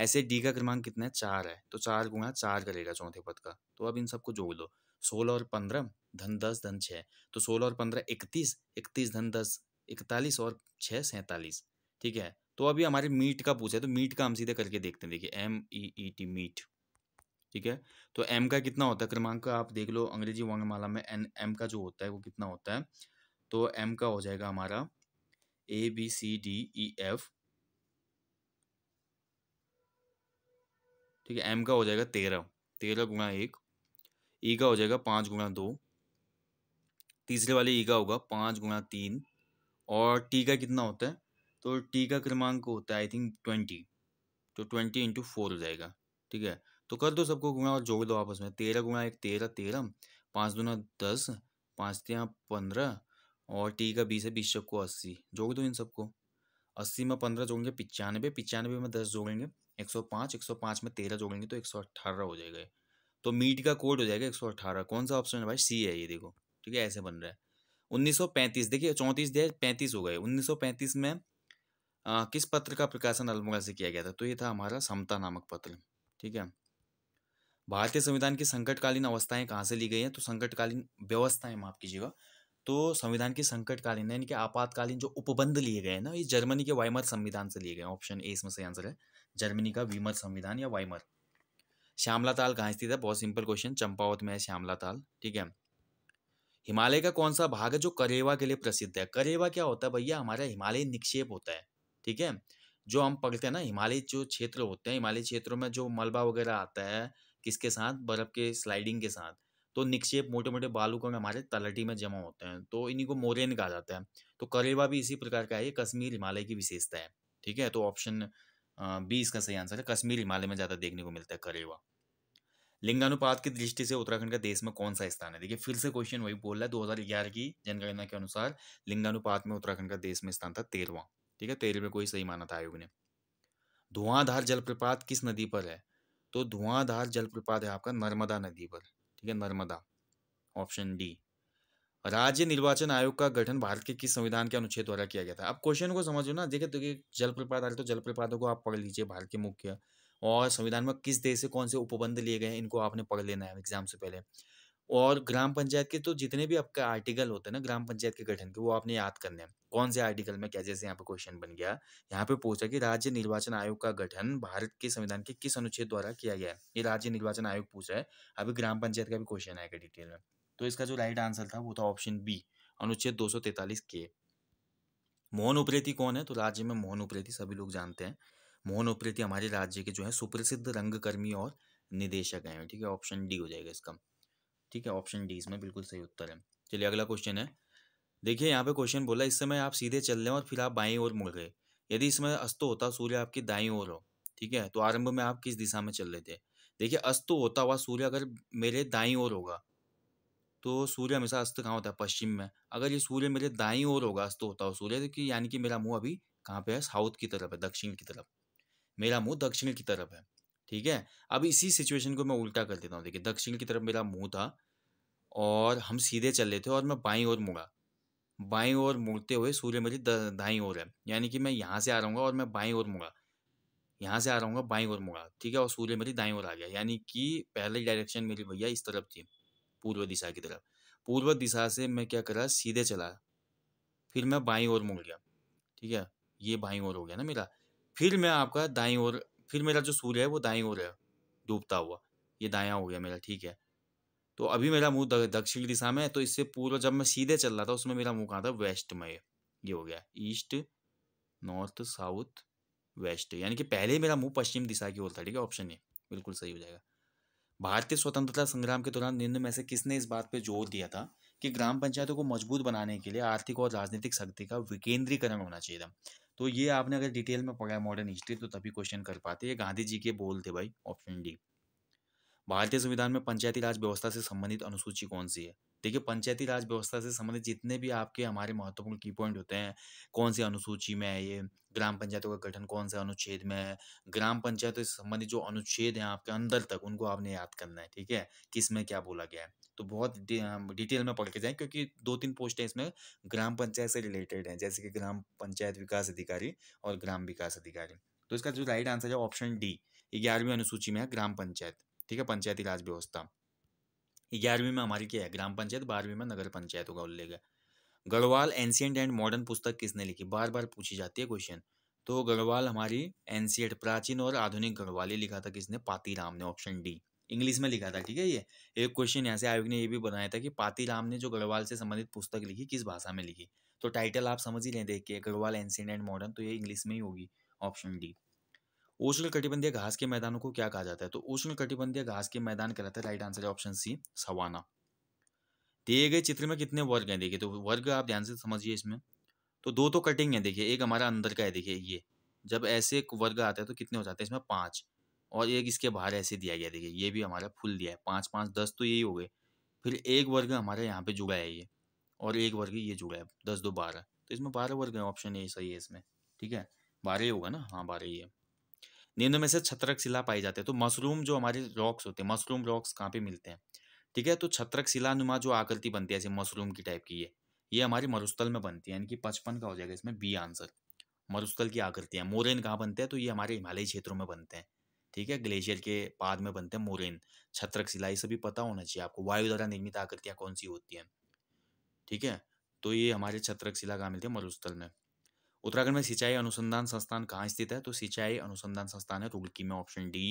ऐसे डी का क्रमांक कितना है चार है तो चार गुणा चार करेगा चौथे पद का तो अब इन सबको जोड़ लो सोलह और पंद्रह धन दस धन छः तो सोलह और पंद्रह इकतीस इकतीस धन दस इकतालीस और छः सैंतालीस ठीक है तो अभी हमारे मीट का पूछा है तो मीट का हम सीधे करके देखते हैं देखिए M E E T meet ठीक है तो एम का कितना होता है क्रमांक आप देख लो अंग्रेजी वर्णमाला में एन एम का जो होता है वो कितना होता है तो एम का हो जाएगा हमारा A B C D E F ठीक है एम का हो जाएगा तेरह तेरह गुणा एक ई e का हो जाएगा पाँच गुणा दो तीसरे वाले ई e का होगा पाँच गुणा तीन और टी का कितना होता है तो टी का क्रमांक होता है आई थिंक ट्वेंटी तो ट्वेंटी इंटू फोर हो जाएगा ठीक है तो कर दो सबको गुणा और जोड़ दो आपस में तेरह गुणा एक तेरह तेरह पाँच दुना दस पाँच तिया पंद्रह और टी का बीस है बीस सबको को अस्सी जोड़ दो इन सबको अस्सी में पंद्रह जोड़ेंगे पिचानवे पिचानवे में दस जोड़ेंगे एक सौ पाँच एक सौ पाँच में तेरह जोड़ेंगे तो एक सौ अट्ठारह हो जाएगा तो मीट का कोड हो जाएगा एक सौ अट्ठारह कौन सा ऑप्शन है भाई सी है ये देखो ठीक है ऐसे बन रहा है उन्नीस सौ पैंतीस देखिए चौंतीस दिया पैंतीस हो गए उन्नीस सौ पैंतीस में आ, किस पत्र का प्रकाशन अल्मोड़ा से किया गया था तो ये था हमारा समता नामक पत्र ठीक है भारतीय संविधान की संकटकालीन अवस्थाएं कहाँ से ली गई हैं तो संकटकालीन व्यवस्थाएं माफ कीजिएगा तो संविधान की संकटकालीन यानी कि आपातकालीन जो उपबंध लिए गए हैं ना ये जर्मनी के वाइमर संविधान से लिए गए ऑप्शन ए इसमें सही आंसर है जर्मनी का वीमर संविधान या वाइमर श्यामला ताल कहाँ स्थित है बहुत सिंपल क्वेश्चन चंपावत में है श्यामला ताल ठीक है हिमालय का कौन सा भाग है जो करेवा के लिए प्रसिद्ध है करेवा क्या होता है भैया हमारा हिमालय निक्षेप होता है ठीक है जो हम पकड़ते हैं ना हिमालय जो क्षेत्र होते हैं हिमालय क्षेत्रों में जो मलबा वगैरह आता है किसके साथ बर्फ़ के स्लाइडिंग के साथ तो निक्षेप मोटे मोटे बालू कण हमारे तलटी में जमा होते हैं तो इन्हीं को मोरेन कहा जाता है तो करेवा भी इसी प्रकार का है ये कश्मीर हिमालय की विशेषता है ठीक है तो ऑप्शन बी इसका सही आंसर है कश्मीर हिमालय में ज़्यादा देखने को मिलता है करेवा लिंगानुपात की दृष्टि से उत्तराखंड का देश में कौन सा स्थान है देखिए फिर से क्वेश्चन वही बोल रहा है दो की जनगणना के अनुसार लिंगानुपात में उत्तराखंड का देश में स्थान था तेरवा ठीक है तेरहवें कोई सही माना था आयोग ने धुआंधार जलप्रपात किस नदी पर है तो धुआंधार जलप्रपात है आपका नर्मदा नदी पर ठीक है नर्मदा ऑप्शन डी राज्य निर्वाचन आयोग का गठन भारत के किस संविधान के अनुच्छेद द्वारा किया गया था आप क्वेश्चन को समझो ना देखिए तो जलप्रपात आ रहे तो जलप्रपातों को आप पढ़ लीजिए भारत के मुख्य और संविधान में किस देश से कौन से उपबंध लिए गए हैं इनको आपने पढ़ लेना है एग्जाम से पहले और ग्राम पंचायत के तो जितने भी आपका आर्टिकल होते हैं ना ग्राम पंचायत के गठन के वो आपने याद करने हैं कौन से आर्टिकल में क्या जैसे यहाँ पे क्वेश्चन बन गया यहाँ पे पूछा कि राज्य निर्वाचन आयोग का गठन भारत के संविधान के किस अनुच्छेद द्वारा किया गया है ये राज्य निर्वाचन आयोग पूछ रहा है अभी ग्राम पंचायत का भी क्वेश्चन आएगा डिटेल में तो इसका जो राइट आंसर था वो था ऑप्शन बी अनुच्छेद दो के मोहन उप्रेती कौन है तो राज्य में मोहन उप्रेती सभी लोग जानते हैं मोहन उप्रेती हमारे राज्य के जो है सुप्रसिद्ध रंगकर्मी और निदेशक हैं ठीक है ऑप्शन डी हो जाएगा इसका ठीक है ऑप्शन डी इसमें बिल्कुल सही उत्तर है चलिए अगला क्वेश्चन है देखिए यहाँ पे क्वेश्चन बोला इस समय आप सीधे चल रहे हो और फिर आप बाई ओर मुड़ गए यदि इसमें अस्त होता सूर्य आपकी दाई ओर हो ठीक है तो आरंभ में आप किस दिशा में चल रहे थे देखिए अस्त होता हुआ सूर्य अगर मेरे दाई ओर होगा तो सूर्य हमेशा अस्त कहाँ होता है पश्चिम में अगर ये सूर्य मेरे दाई ओर होगा अस्त होता हो सूर्य यानी कि मेरा मुंह अभी कहाँ पे है साउथ की तरफ है दक्षिण की तरफ मेरा मुंह दक्षिण की तरफ है ठीक है अब इसी सिचुएशन को मैं उल्टा कर देता हूँ देखिए दक्षिण की तरफ मेरा मुंह था और हम सीधे चल रहे थे और मैं बाई ओर मुड़ा बाई ओर मुड़ते हुए सूर्य मेरी दाई ओर है यानी कि मैं यहाँ से आ रहा हूँ और मैं बाई ओर मुड़ा यहाँ से आ रहा हूँ और ओर मुड़ा ठीक है और सूर्य मेरी दाई ओर आ गया यानी कि पहले डायरेक्शन मेरी भैया इस तरफ थी पूर्व दिशा की तरफ पूर्व दिशा से मैं क्या करा सीधे चला फिर मैं बाई ओर मुड़ गया ठीक है ये बाई ओर हो गया ना मेरा फिर मैं आपका दाई ओर फिर मेरा जो सूर्य है वो दाई हो रहा है डूबता हुआ ये दाया हो गया मेरा ठीक है तो अभी मेरा मुंह दक्षिण दिशा में है तो इससे पूर्व जब मैं सीधे चल रहा था उसमें मेरा मुंह कहाँ था वेस्ट में ये हो गया ईस्ट नॉर्थ साउथ वेस्ट यानी कि पहले मेरा मुंह पश्चिम दिशा की ओर था ठीक है ऑप्शन ए बिल्कुल सही हो जाएगा भारतीय स्वतंत्रता संग्राम के दौरान निम्न में से किसने इस बात पर जोर दिया था कि ग्राम पंचायतों को मजबूत बनाने के लिए आर्थिक और राजनीतिक शक्ति का विकेंद्रीकरण होना चाहिए था तो ये आपने अगर डिटेल में पढ़ा है मॉडर्न हिस्ट्री तो तभी क्वेश्चन कर पाते ये गांधी जी के बोल थे भाई ऑप्शन डी भारतीय संविधान में पंचायती राज व्यवस्था से संबंधित अनुसूची कौन सी है देखिए पंचायती राज व्यवस्था से संबंधित जितने भी आपके हमारे महत्वपूर्ण की पॉइंट होते हैं कौन सी अनुसूची में है ये ग्राम पंचायतों का गठन कौन से अनुच्छेद में है ग्राम पंचायतों से संबंधित जो अनुच्छेद हैं आपके अंदर तक उनको आपने याद करना है ठीक है किस में क्या बोला गया है तो बहुत डिटेल में पढ़ के जाएं क्योंकि दो तीन पोस्टें इसमें ग्राम पंचायत से रिलेटेड हैं जैसे कि ग्राम पंचायत विकास अधिकारी और ग्राम विकास अधिकारी तो इसका जो राइट आंसर है ऑप्शन डी ग्यारहवीं अनुसूची में है ग्राम पंचायत ठीक है पंचायती राज व्यवस्था ग्यारहवीं में हमारी क्या है ग्राम पंचायत बारहवीं में नगर पंचायतों का उल्लेख है गढ़वाल एंशियंट एंड मॉडर्न पुस्तक किसने लिखी बार बार पूछी जाती है क्वेश्चन तो गढ़वाल हमारी एनसीएट प्राचीन और आधुनिक गढ़वाल लिखा था किसने राम ने ऑप्शन डी इंग्लिश में लिखा था ठीक है ये एक क्वेश्चन यहाँ से आयोग ने ये भी बनाया था कि राम ने जो गढ़वाल से संबंधित पुस्तक लिखी किस भाषा में लिखी तो टाइटल आप समझ ही रहे देख के गढ़वाल एंशियंट एंड मॉडर्न तो ये इंग्लिश में ही होगी ऑप्शन डी उष्ण कटिबंधीय घास के मैदानों को क्या कहा जाता है तो उष्ण कटिबंधीय घास के मैदान कहलाता है राइट आंसर है ऑप्शन सी सवाना दिए गए चित्र में कितने वर्ग हैं देखिए तो वर्ग आप ध्यान से समझिए इसमें तो दो तो कटिंग है देखिए एक हमारा अंदर का है देखिए ये जब ऐसे वर्ग आता है तो कितने हो जाते हैं इसमें पाँच और एक इसके बाहर ऐसे दिया गया देखिए ये भी हमारा फुल दिया है पाँच पाँच दस तो यही हो गए फिर एक वर्ग हमारे यहाँ पे जुड़ा है ये और एक वर्ग ये जुड़ा है दस दो बारह तो इसमें बारह वर्ग है ऑप्शन ए सही है इसमें ठीक है बारह ही होगा ना हाँ बारह ही है नेंदों में से छत्रक शिला पाई जाती है तो मशरूम जो हमारे रॉक्स होते हैं मशरूम रॉक्स कहाँ पे मिलते हैं ठीक है तो छत्रक शिलानुमा जो आकृति बनती है ऐसे मशरूम की टाइप की ये ये हमारी मरुस्थल में बनती है यानी कि पचपन का हो जाएगा इसमें बी आंसर मरुस्थल की आकृतियाँ मोरेन कहाँ बनते हैं तो ये हमारे हिमालयी क्षेत्रों में बनते हैं ठीक है ग्लेशियर के बाद में बनते हैं मोरेन छत्रक शिला ये सभी पता होना चाहिए आपको वायु द्वारा निर्मित आकृतियाँ कौन सी होती हैं ठीक है तो ये हमारे छत्रक शिला कहाँ मिलती है मरुस्थल में उत्तराखंड में सिंचाई अनुसंधान संस्थान कहाँ स्थित है तो सिंचाई अनुसंधान संस्थान है रुड़की में ऑप्शन डी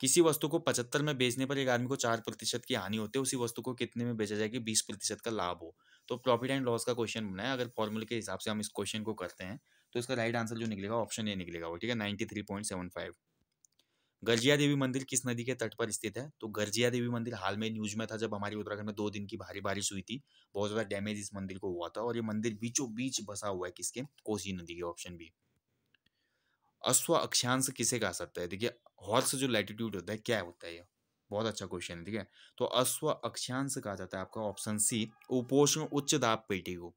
किसी वस्तु को पचहत्तर में बेचने पर एक आदमी को चार प्रतिशत की हानि होती है उसी वस्तु को कितने में बेचा जाएगी बीस प्रतिशत का लाभ हो तो प्रॉफिट एंड लॉस का क्वेश्चन बनाया अगर फॉर्मूले के हिसाब से हम इस क्वेश्चन को करते हैं तो इसका राइट आंसर जो निकलेगा ऑप्शन ए निकलेगा वो ठीक है ninety three point seven five Garjiya Devi मंदिर किस नदी के तट पर स्थित है तो गर्जिया देवी मंदिर हाल में न्यूज में था जब हमारी उत्तराखंड में दो दिन की भारी बारिश हुई थी बहुत ज्यादा डैमेज इस मंदिर को हुआ था और ये मंदिर बीचों बीच बसा हुआ है किसके कोसी नदी के ऑप्शन भी अश्व अक्षांश किसे कहा सकता है देखिए हॉर्स जो लैटिट्यूड होता है क्या होता है ये बहुत अच्छा क्वेश्चन है ठीक है तो अश्व अक्षांश कहा जाता है आपका ऑप्शन सी उपोषण उच्च दाब पेटी को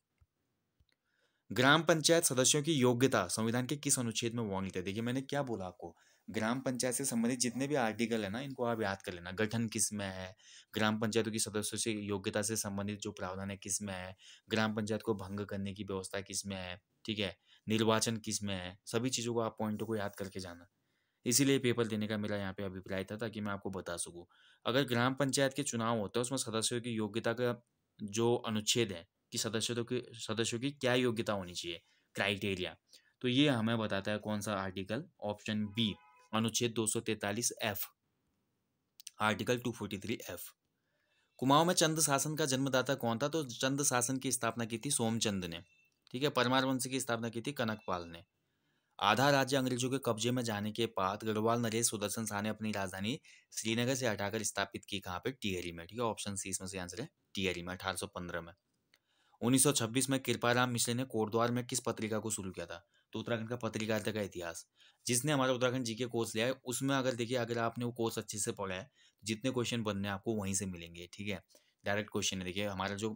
ग्राम पंचायत सदस्यों की योग्यता संविधान के किस अनुच्छेद में वर्णित है देखिए मैंने क्या बोला आपको ग्राम पंचायत से संबंधित जितने भी आर्टिकल है ना इनको आप याद कर लेना गठन किस में है ग्राम पंचायतों की सदस्यों से योग्यता से संबंधित जो प्रावधान है किस में है ग्राम पंचायत को भंग करने की व्यवस्था किस में है ठीक है निर्वाचन किस में है सभी चीज़ों को आप पॉइंटों को याद करके जाना इसीलिए पेपर देने का मेरा यहाँ पे अभिप्राय था ताकि मैं आपको बता सकूँ अगर ग्राम पंचायत के चुनाव होते हैं उसमें सदस्यों की योग्यता का जो अनुच्छेद है कि सदस्यों की सदस्यों की क्या योग्यता होनी चाहिए क्राइटेरिया तो ये हमें बताता है कौन सा आर्टिकल ऑप्शन बी अनुच्छेद 243 एफ आर्टिकल 243 एफ कुमाऊं में चंद शासन का जन्मदाता कौन था तो चंद शासन की स्थापना की थी सोमचंद ने ठीक है परमार वंश की स्थापना की थी कनकपाल ने आधा राज्य अंग्रेजों के कब्जे में जाने के बाद गढ़वाल नरेश सुदर्शन शाह ने अपनी राजधानी श्रीनगर से हटाकर स्थापित की कहाँ पे टीहरी में ठीक है ऑप्शन सी इसमें से आंसर है टीहरी में अठारह में 1926 में कृपाराम मिश्र ने कोटद्वार में किस पत्रिका को शुरू किया था तो उत्तराखंड का पत्रकारिता का इतिहास जिसने हमारा उत्तराखंड जीके कोर्स लिया है उसमें अगर देखिए अगर आपने वो कोर्स अच्छे से पढ़ा है तो जितने क्वेश्चन बनने हैं आपको वहीं से मिलेंगे ठीक है डायरेक्ट क्वेश्चन है देखिए हमारा जो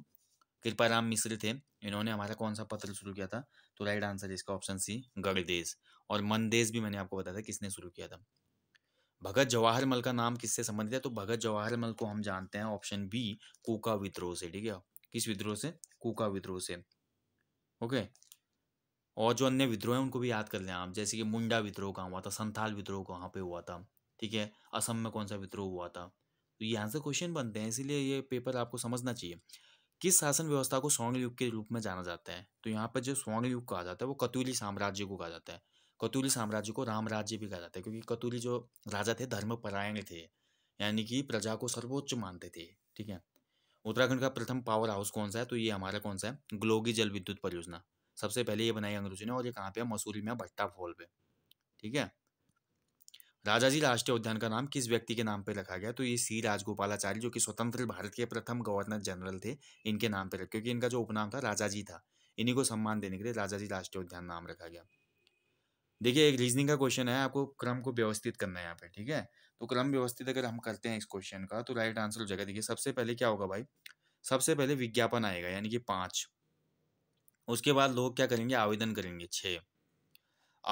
कृपा राम मिश्र थे इन्होंने हमारा कौन सा पत्र शुरू किया था तो राइट आंसर है इसका ऑप्शन सी गढ़देश और मनदेश भी मैंने आपको बताया था किसने शुरू किया था भगत जवाहर मल का नाम किससे संबंधित है तो भगत जवाहर मल को हम जानते हैं ऑप्शन बी कोका विद्रोह से ठीक है किस विद्रोह से कोका विद्रोह से ओके और जो अन्य विद्रोह हैं उनको भी याद कर लें आप जैसे कि मुंडा विद्रोह कहाँ हुआ था संथाल विद्रोह कहाँ पे हुआ था ठीक है असम में कौन सा विद्रोह हुआ था तो यहाँ से क्वेश्चन बनते हैं इसीलिए ये पेपर आपको समझना चाहिए किस शासन व्यवस्था को स्वर्ण युग के रूप में जाना जाता है तो यहाँ पर जो स्वर्ण युग कहा जाता है वो कतुली साम्राज्य को कहा जाता है कतुली साम्राज्य को राम राज्य भी कहा जाता है क्योंकि कतुली जो राजा थे धर्मपरायण थे यानी कि प्रजा को सर्वोच्च मानते थे ठीक है उत्तराखंड का प्रथम पावर हाउस कौन सा है तो ये हमारा कौन सा है ग्लोगी जल विद्युत परियोजना सबसे पहले ये बनाई अंग्रेजों ने और ये कहाँ पे है मसूरी में भट्टा फॉल पे ठीक है राजा जी राष्ट्रीय उद्यान का नाम किस व्यक्ति के नाम पर रखा गया तो ये सी राजगोपालाचार्य जो कि स्वतंत्र भारत के प्रथम गवर्नर जनरल थे इनके नाम पर क्योंकि इनका जो उपनाम था राजा जी था इन्हीं को सम्मान देने के लिए राजा जी राष्ट्रीय उद्यान नाम रखा गया देखिए एक रीजनिंग का क्वेश्चन है आपको क्रम को व्यवस्थित करना है यहाँ पे ठीक है तो क्रम व्यवस्थित अगर हम करते हैं इस क्वेश्चन का तो राइट आंसर हो जाएगा देखिए सबसे पहले क्या होगा भाई सबसे पहले विज्ञापन आएगा यानी कि पाँच उसके बाद लोग क्या करेंगे आवेदन करेंगे छः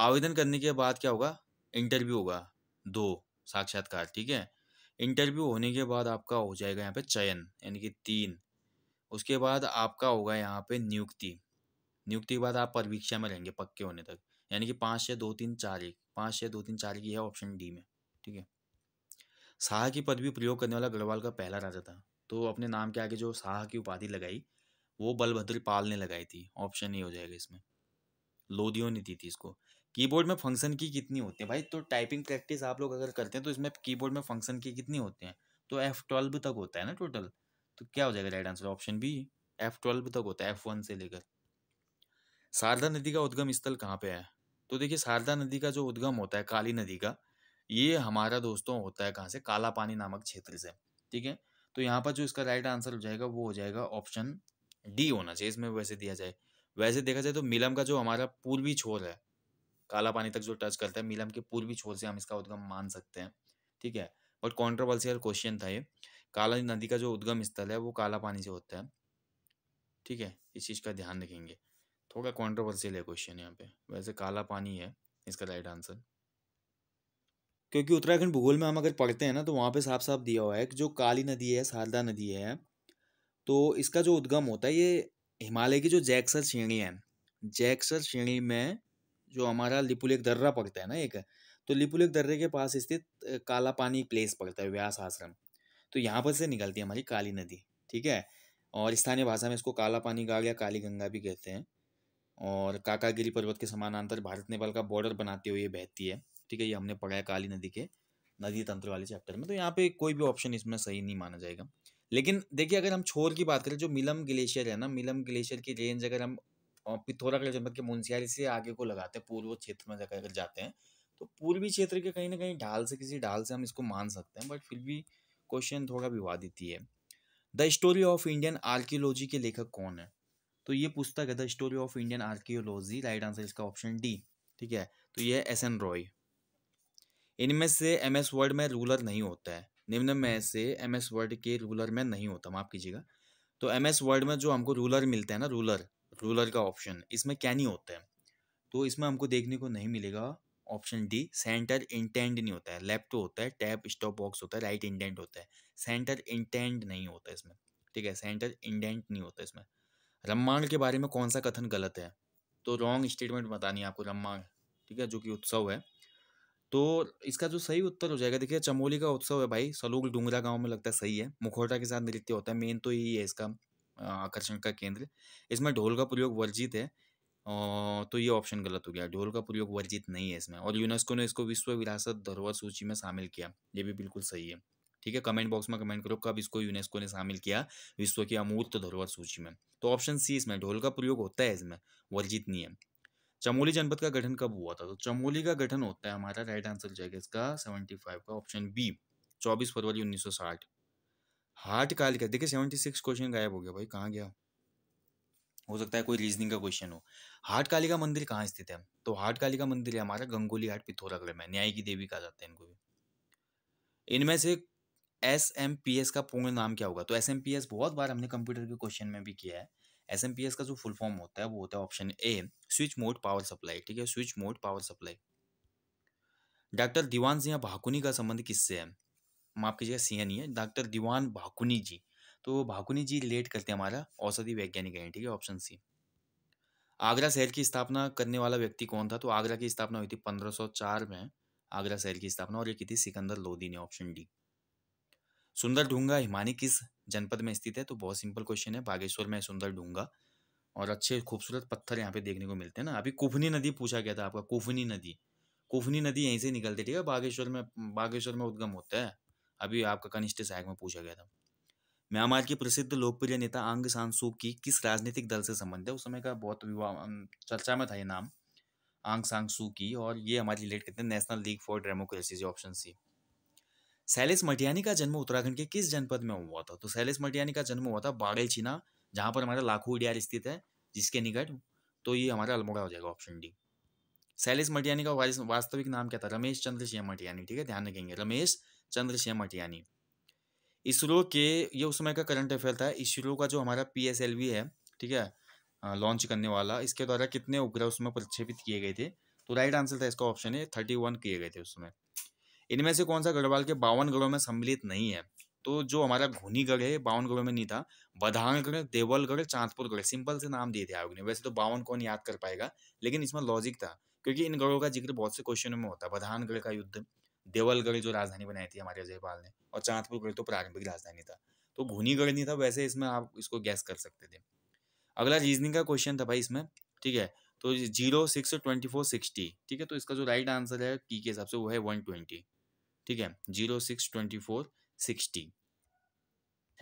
आवेदन करने के बाद क्या होगा इंटरव्यू होगा दो साक्षात्कार ठीक है इंटरव्यू होने के बाद आपका हो जाएगा यहाँ पे चयन यानी कि तीन उसके बाद आपका होगा यहाँ पे नियुक्ति नियुक्ति के बाद आप परीक्षा में रहेंगे पक्के होने तक यानी कि पाँच छः दो तीन चार एक पाँच छः दो तीन चार एक है ऑप्शन डी में ठीक है शाह की पदवी प्रयोग करने वाला गढ़वाल का पहला राजा था तो अपने नाम के आगे जो शाह की उपाधि लगाई वो बलभद्र पाल ने लगाई थी ऑप्शन ही हो जाएगा इसमें लोदियो ने दी थी इसको कीबोर्ड में फंक्शन की कितनी होती है भाई तो टाइपिंग प्रैक्टिस आप लोग अगर करते हैं तो इसमें कीबोर्ड में फंक्शन की कितनी होते हैं तो एफ ट्वेल्व तक होता है ना टोटल तो क्या हो जाएगा right answer option B F twelve तक होता है एफ वन से लेकर शारदा नदी का उद्गम स्थल कहाँ पे है तो देखिए शारदा नदी का जो उद्गम होता है काली नदी का ये हमारा दोस्तों होता है कहाँ से काला पानी नामक क्षेत्र से ठीक है तो यहाँ पर जो इसका राइट आंसर हो जाएगा वो हो जाएगा ऑप्शन डी होना चाहिए इसमें वैसे दिया जाए वैसे देखा जाए तो मिलम का जो हमारा पूर्वी छोर है काला पानी तक जो टच करता है मिलम के पूर्वी छोर से हम इसका उद्गम मान सकते हैं ठीक है बट कॉन्ट्रोवर्सियल क्वेश्चन था ये काला नदी का जो उद्गम स्थल है वो काला पानी से होता है ठीक है इस चीज़ का ध्यान रखेंगे थोड़ा कॉन्ट्रोवर्सियल है क्वेश्चन यहाँ पे वैसे काला पानी है इसका राइट आंसर क्योंकि उत्तराखंड भूगोल में हम अगर पढ़ते हैं ना तो वहाँ पे साफ साफ दिया हुआ है कि जो काली नदी है शारदा नदी है तो इसका जो उद्गम होता है ये हिमालय की जो जैक्सर श्रेणी है जैक्सर श्रेणी में जो हमारा लिपुलेख दर्रा पड़ता है ना एक तो लिपुलेख दर्रे के पास स्थित काला पानी प्लेस पड़ता है व्यास आश्रम तो यहाँ पर से निकलती है हमारी काली नदी ठीक है और स्थानीय भाषा में इसको काला पानी गाग या काली गंगा भी कहते हैं और काकागिरी पर्वत के समानांतर भारत नेपाल का बॉर्डर बनाते हुए बहती है ठीक है ये हमने पढ़ा है काली नदी के नदी तंत्र वाले चैप्टर में तो यहाँ पे कोई भी ऑप्शन इसमें सही नहीं माना जाएगा लेकिन देखिए अगर हम छोर की बात करें जो मिलम ग्लेशियर है ना मिलम ग्लेशियर की रेंज अगर हम पिथौरागढ़ जनपद के मुंसियारी से आगे को लगाते हैं पूर्व क्षेत्र में अगर जाते हैं तो पूर्वी क्षेत्र के कहीं ना कहीं ढाल से किसी ढाल से हम इसको मान सकते हैं बट फिर भी क्वेश्चन थोड़ा विवादित ही है the story of Indian archaeology के लेखक कौन है तो ये पुस्तक है the story of Indian archaeology right answer इसका ऑप्शन डी ठीक है तो ये एस एन रॉय इनमें से एम एस वर्ड में रूलर नहीं होता है निम्न में से एम एस वर्ड के रूलर में नहीं होता माफ़ कीजिएगा तो एम एस वर्ड में जो हमको रूलर मिलता है ना रूलर रूलर का ऑप्शन इसमें क्या नहीं होता है तो इसमें हमको देखने को नहीं मिलेगा ऑप्शन डी सेंटर इंटेंड नहीं होता है लेफ्ट होता है टैप स्टॉप बॉक्स होता है राइट इंडेंट होता है सेंटर इंटेंड नहीं होता इसमें ठीक है सेंटर इंडेंट नहीं होता इसमें रम्मांड के बारे में कौन सा कथन गलत है तो रॉन्ग स्टेटमेंट बतानी है आपको रम्माण ठीक है जो कि उत्सव है तो इसका जो सही उत्तर हो जाएगा देखिए चमोली का उत्सव है भाई सलूक डूंगरा गांव में लगता है सही है मुखौटा के साथ नृत्य होता है मेन तो यही है इसका आकर्षण का केंद्र इसमें ढोल का प्रयोग वर्जित है तो ये ऑप्शन गलत हो गया ढोल का प्रयोग वर्जित नहीं है इसमें और यूनेस्को ने इसको विश्व विरासत धरोहर सूची में शामिल किया ये भी बिल्कुल सही है ठीक है कमेंट बॉक्स में कमेंट करो कब इसको यूनेस्को ने शामिल किया विश्व की अमूर्त धरोहर सूची में तो ऑप्शन सी इसमें ढोल का प्रयोग होता है इसमें वर्जित नहीं है चमोली जनपद का गठन कब हुआ था तो चमोली का गठन होता है हमारा राइट आंसर जाएगा इसका सेवेंटी फाइव का ऑप्शन बी चौबीस फरवरी उन्नीस सौ साठ हार्ट काल का देखिए सेवेंटी सिक्स क्वेश्चन गायब हो गया भाई कहाँ गया हो सकता है कोई रीजनिंग का क्वेश्चन हो हाट कालिका मंदिर कहाँ स्थित है तो हाट कालिका मंदिर है हमारा गंगोली हाट पिथौरागढ़ में न्याय की देवी कहा जाता है इनको भी इनमें से एस एम पी एस का पूर्ण नाम क्या होगा तो एस एम पी एस बहुत बार हमने कंप्यूटर के क्वेश्चन में भी किया है एस का जो फुल फॉर्म होता है वो होता है option A switch mode power supply ठीक है switch mode power supply doctor Diwan Singh Bhakuni का संबंध किससे है माफ कीजिएगा सिंह नहीं है डॉक्टर दीवान भाकुनी जी तो भाकुनी जी लेट करते हैं हमारा औषधि वैज्ञानिक है ठीक है ऑप्शन सी आगरा शहर की स्थापना करने वाला व्यक्ति कौन था तो आगरा की स्थापना हुई थी 1504 में आगरा शहर की स्थापना और ये की थी सिकंदर लोधी ने ऑप्शन डी सुंदर ढूंगा हिमानी किस जनपद में स्थित है तो बहुत सिंपल क्वेश्चन है बागेश्वर में सुंदर ढूंगा और अच्छे खूबसूरत पत्थर यहाँ पे देखने को मिलते हैं ना अभी कुफनी नदी पूछा गया था आपका कुफनी नदी कुफनी नदी यहीं से निकलती है ठीक है बागेश्वर में बागेश्वर में उद्गम होता है अभी आपका कनिष्ठ सहायक में पूछा गया था म्यांमार के प्रसिद्ध लोकप्रिय नेता आंग सान सू की किस राजनीतिक दल से संबंध है उस समय का बहुत विवाह चर्चा में था ये नाम आंग सांग सू की और ये हमारे रिलेट करते हैं National League for Democracy option C Shailesh Matiyani का जन्म उत्तराखंड के किस जनपद में हुआ था तो शैलेश मटियानी का जन्म हुआ था बाड़ेलचीना जहां पर हमारा लाखू उडियार स्थित है जिसके निकट तो ये हमारा अल्मोड़ा हो जाएगा ऑप्शन डी शैलेश मटियानी का वास्तविक नाम क्या था रमेश चंद्र सिंह मटियानी ठीक है ध्यान रखेंगे रमेश चंद्र सिंह मटियानी इसरो के ये उस समय का करंट अफेयर था इसरो का जो हमारा पी है ठीक है लॉन्च करने वाला इसके द्वारा कितने उपग्रह उसमें प्रक्षेपित किए गए थे तो राइट आंसर था इसका ऑप्शन है थर्टी वन किए गए थे उसमें इनमें से कौन सा गढ़वाल के बावन गढ़ों में सम्मिलित नहीं है तो जो हमारा घूनीगढ़ है बावन गढ़ों में नहीं था बधानगढ़ देवलगढ़ चांदपुर गढ़ सिंपल से नाम दिए थे आयोग ने वैसे तो बावन कौन याद कर पाएगा लेकिन इसमें लॉजिक था क्योंकि इन गढ़ों का जिक्र बहुत से क्वेश्चनों में होता है बधानगढ़ का युद्ध देवलगढ़ जो राजधानी बनाई थी हमारे जयपाल ने और चांदपुर गढ़ तो प्रारंभिक राजधानी था तो घूनीगढ़ नहीं था वैसे इसमें आप इसको गैस कर सकते थे अगला रीजनिंग का क्वेश्चन था भाई इसमें ठीक है तो zero six twenty four sixty ठीक है तो इसका जो राइट आंसर है की के हिसाब से वो है वन ट्वेंटी ठीक है zero six twenty four sixty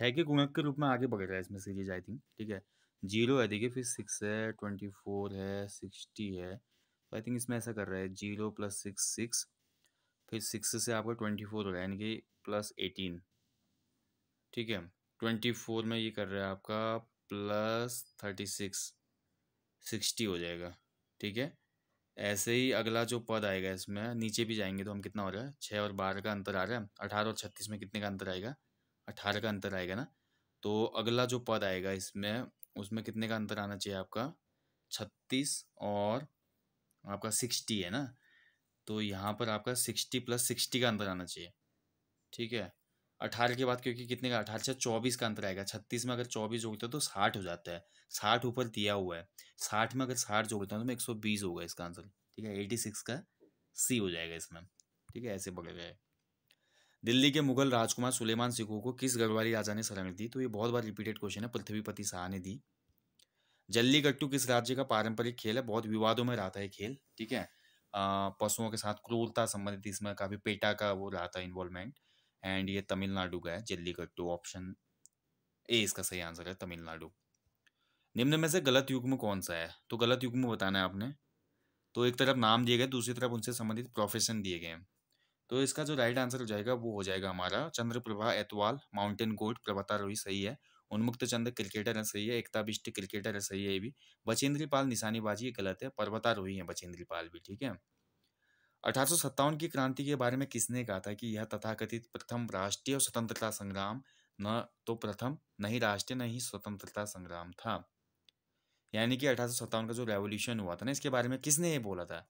है कि गुणक के रूप में आगे बढ़ेगा रहा है इसमें सीरीज आई थिंक ठीक है जीरो है देखिए फिर सिक्स है ट्वेंटी फोर है सिक्सटी है तो आई थिंक इसमें ऐसा कर रहा है जीरो प्लस सिक्स सिक्स फिर सिक्स से आपका ट्वेंटी फोर हो रहा है यानी कि प्लस एटीन ठीक है ट्वेंटी फोर में ये कर रहा है आपका प्लस थर्टी सिक्स सिक्सटी हो जाएगा ठीक है ऐसे ही अगला जो पद आएगा इसमें नीचे भी जाएंगे तो हम कितना हो रहा है छः और बारह का अंतर आ रहा है अठारह और छत्तीस में कितने का अंतर आएगा अठारह का अंतर आएगा ना तो अगला जो पद आएगा इसमें उसमें कितने का अंतर आना चाहिए आपका छत्तीस और आपका सिक्सटी है ना तो यहाँ पर आपका सिक्सटी प्लस सिक्सटी का अंतर आना चाहिए ठीक है अठारह के बाद क्योंकि कितने का अठारह से चौबीस का अंतर आएगा छत्तीस में अगर चौबीस जोड़ते हैं तो साठ हो जाता है साठ ऊपर दिया हुआ है साठ में अगर साठ जोड़ता हैं तो मैं एक सौ बीस होगा इसका आंसर ठीक है एटी सिक्स का सी हो जाएगा इसमें ठीक है ऐसे पकड़ गए दिल्ली के मुगल राजकुमार सुलेमान सिकू को किस गढ़वाली राजा ने शरण दी तो ये बहुत बार रिपीटेड क्वेश्चन है पृथ्वीपति शाह ने दी जल्लीकट्टू किस राज्य का पारंपरिक खेल है बहुत विवादों में रहा था खेल ठीक है पशुओं के साथ क्रूरता संबंधित इसमें काफ़ी पेटा का वो रहा था इन्वॉल्वमेंट एंड ये तमिलनाडु का है जल्लीकट्टू ऑप्शन ए इसका सही आंसर है तमिलनाडु निम्न में से गलत युग्म कौन सा है तो गलत युग्म बताना है आपने तो एक तरफ नाम दिए गए दूसरी तरफ उनसे संबंधित प्रोफेशन दिए गए तो इसका जो राइट आंसर हो जाएगा वो हो जाएगा हमारा चंद्रप्रभा एतवाल माउंटेन गोट प्रभातारोही सही है उन्मुक्त चंद क्रिकेटर है सही है एकताबिष्ट क्रिकेटर है सही है ये भी बचेंद्री पाल निशानीबाजी गलत है पर्वतारोही है बचेंद्री पाल भी ठीक है अठारह की क्रांति के बारे में किसने कहा था कि यह तथाकथित प्रथम राष्ट्रीय स्वतंत्रता संग्राम न तो प्रथम न ही राष्ट्रीय न ही स्वतंत्रता संग्राम था यानी कि अठारह का जो रेवोल्यूशन हुआ था ना इसके बारे में किसने ये बोला था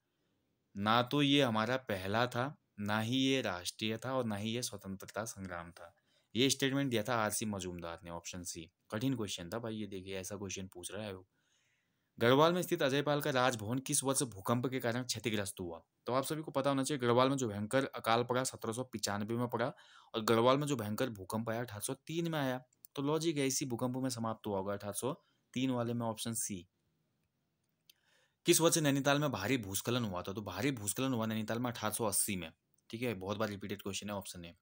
ना तो ये हमारा पहला था ना ही ये राष्ट्रीय था और ना ही ये स्वतंत्रता संग्राम था ये स्टेटमेंट दिया था आरसी मजूमदार ने ऑप्शन सी कठिन क्वेश्चन था भाई ये देखिए ऐसा क्वेश्चन पूछ रहा है वो गढ़वाल में स्थित अजय का राजभवन किस वर्ष भूकंप के कारण क्षतिग्रस्त हुआ तो आप सभी को पता होना चाहिए गढ़वाल में जो भयंकर अकाल पड़ा सत्रह में पड़ा और गढ़वाल में जो भयंकर भूकंप आया अठारह में आया तो लॉजिक है इसी भूकंप में समाप्त हुआ होगा अठारह वाले में ऑप्शन सी किस वर्ष नैनीताल में भारी भूस्खलन हुआ था तो भारी भूस्खलन हुआ नैनीताल में अठारह में ठीक है बहुत बार रिपीटेड क्वेश्चन है ऑप्शन है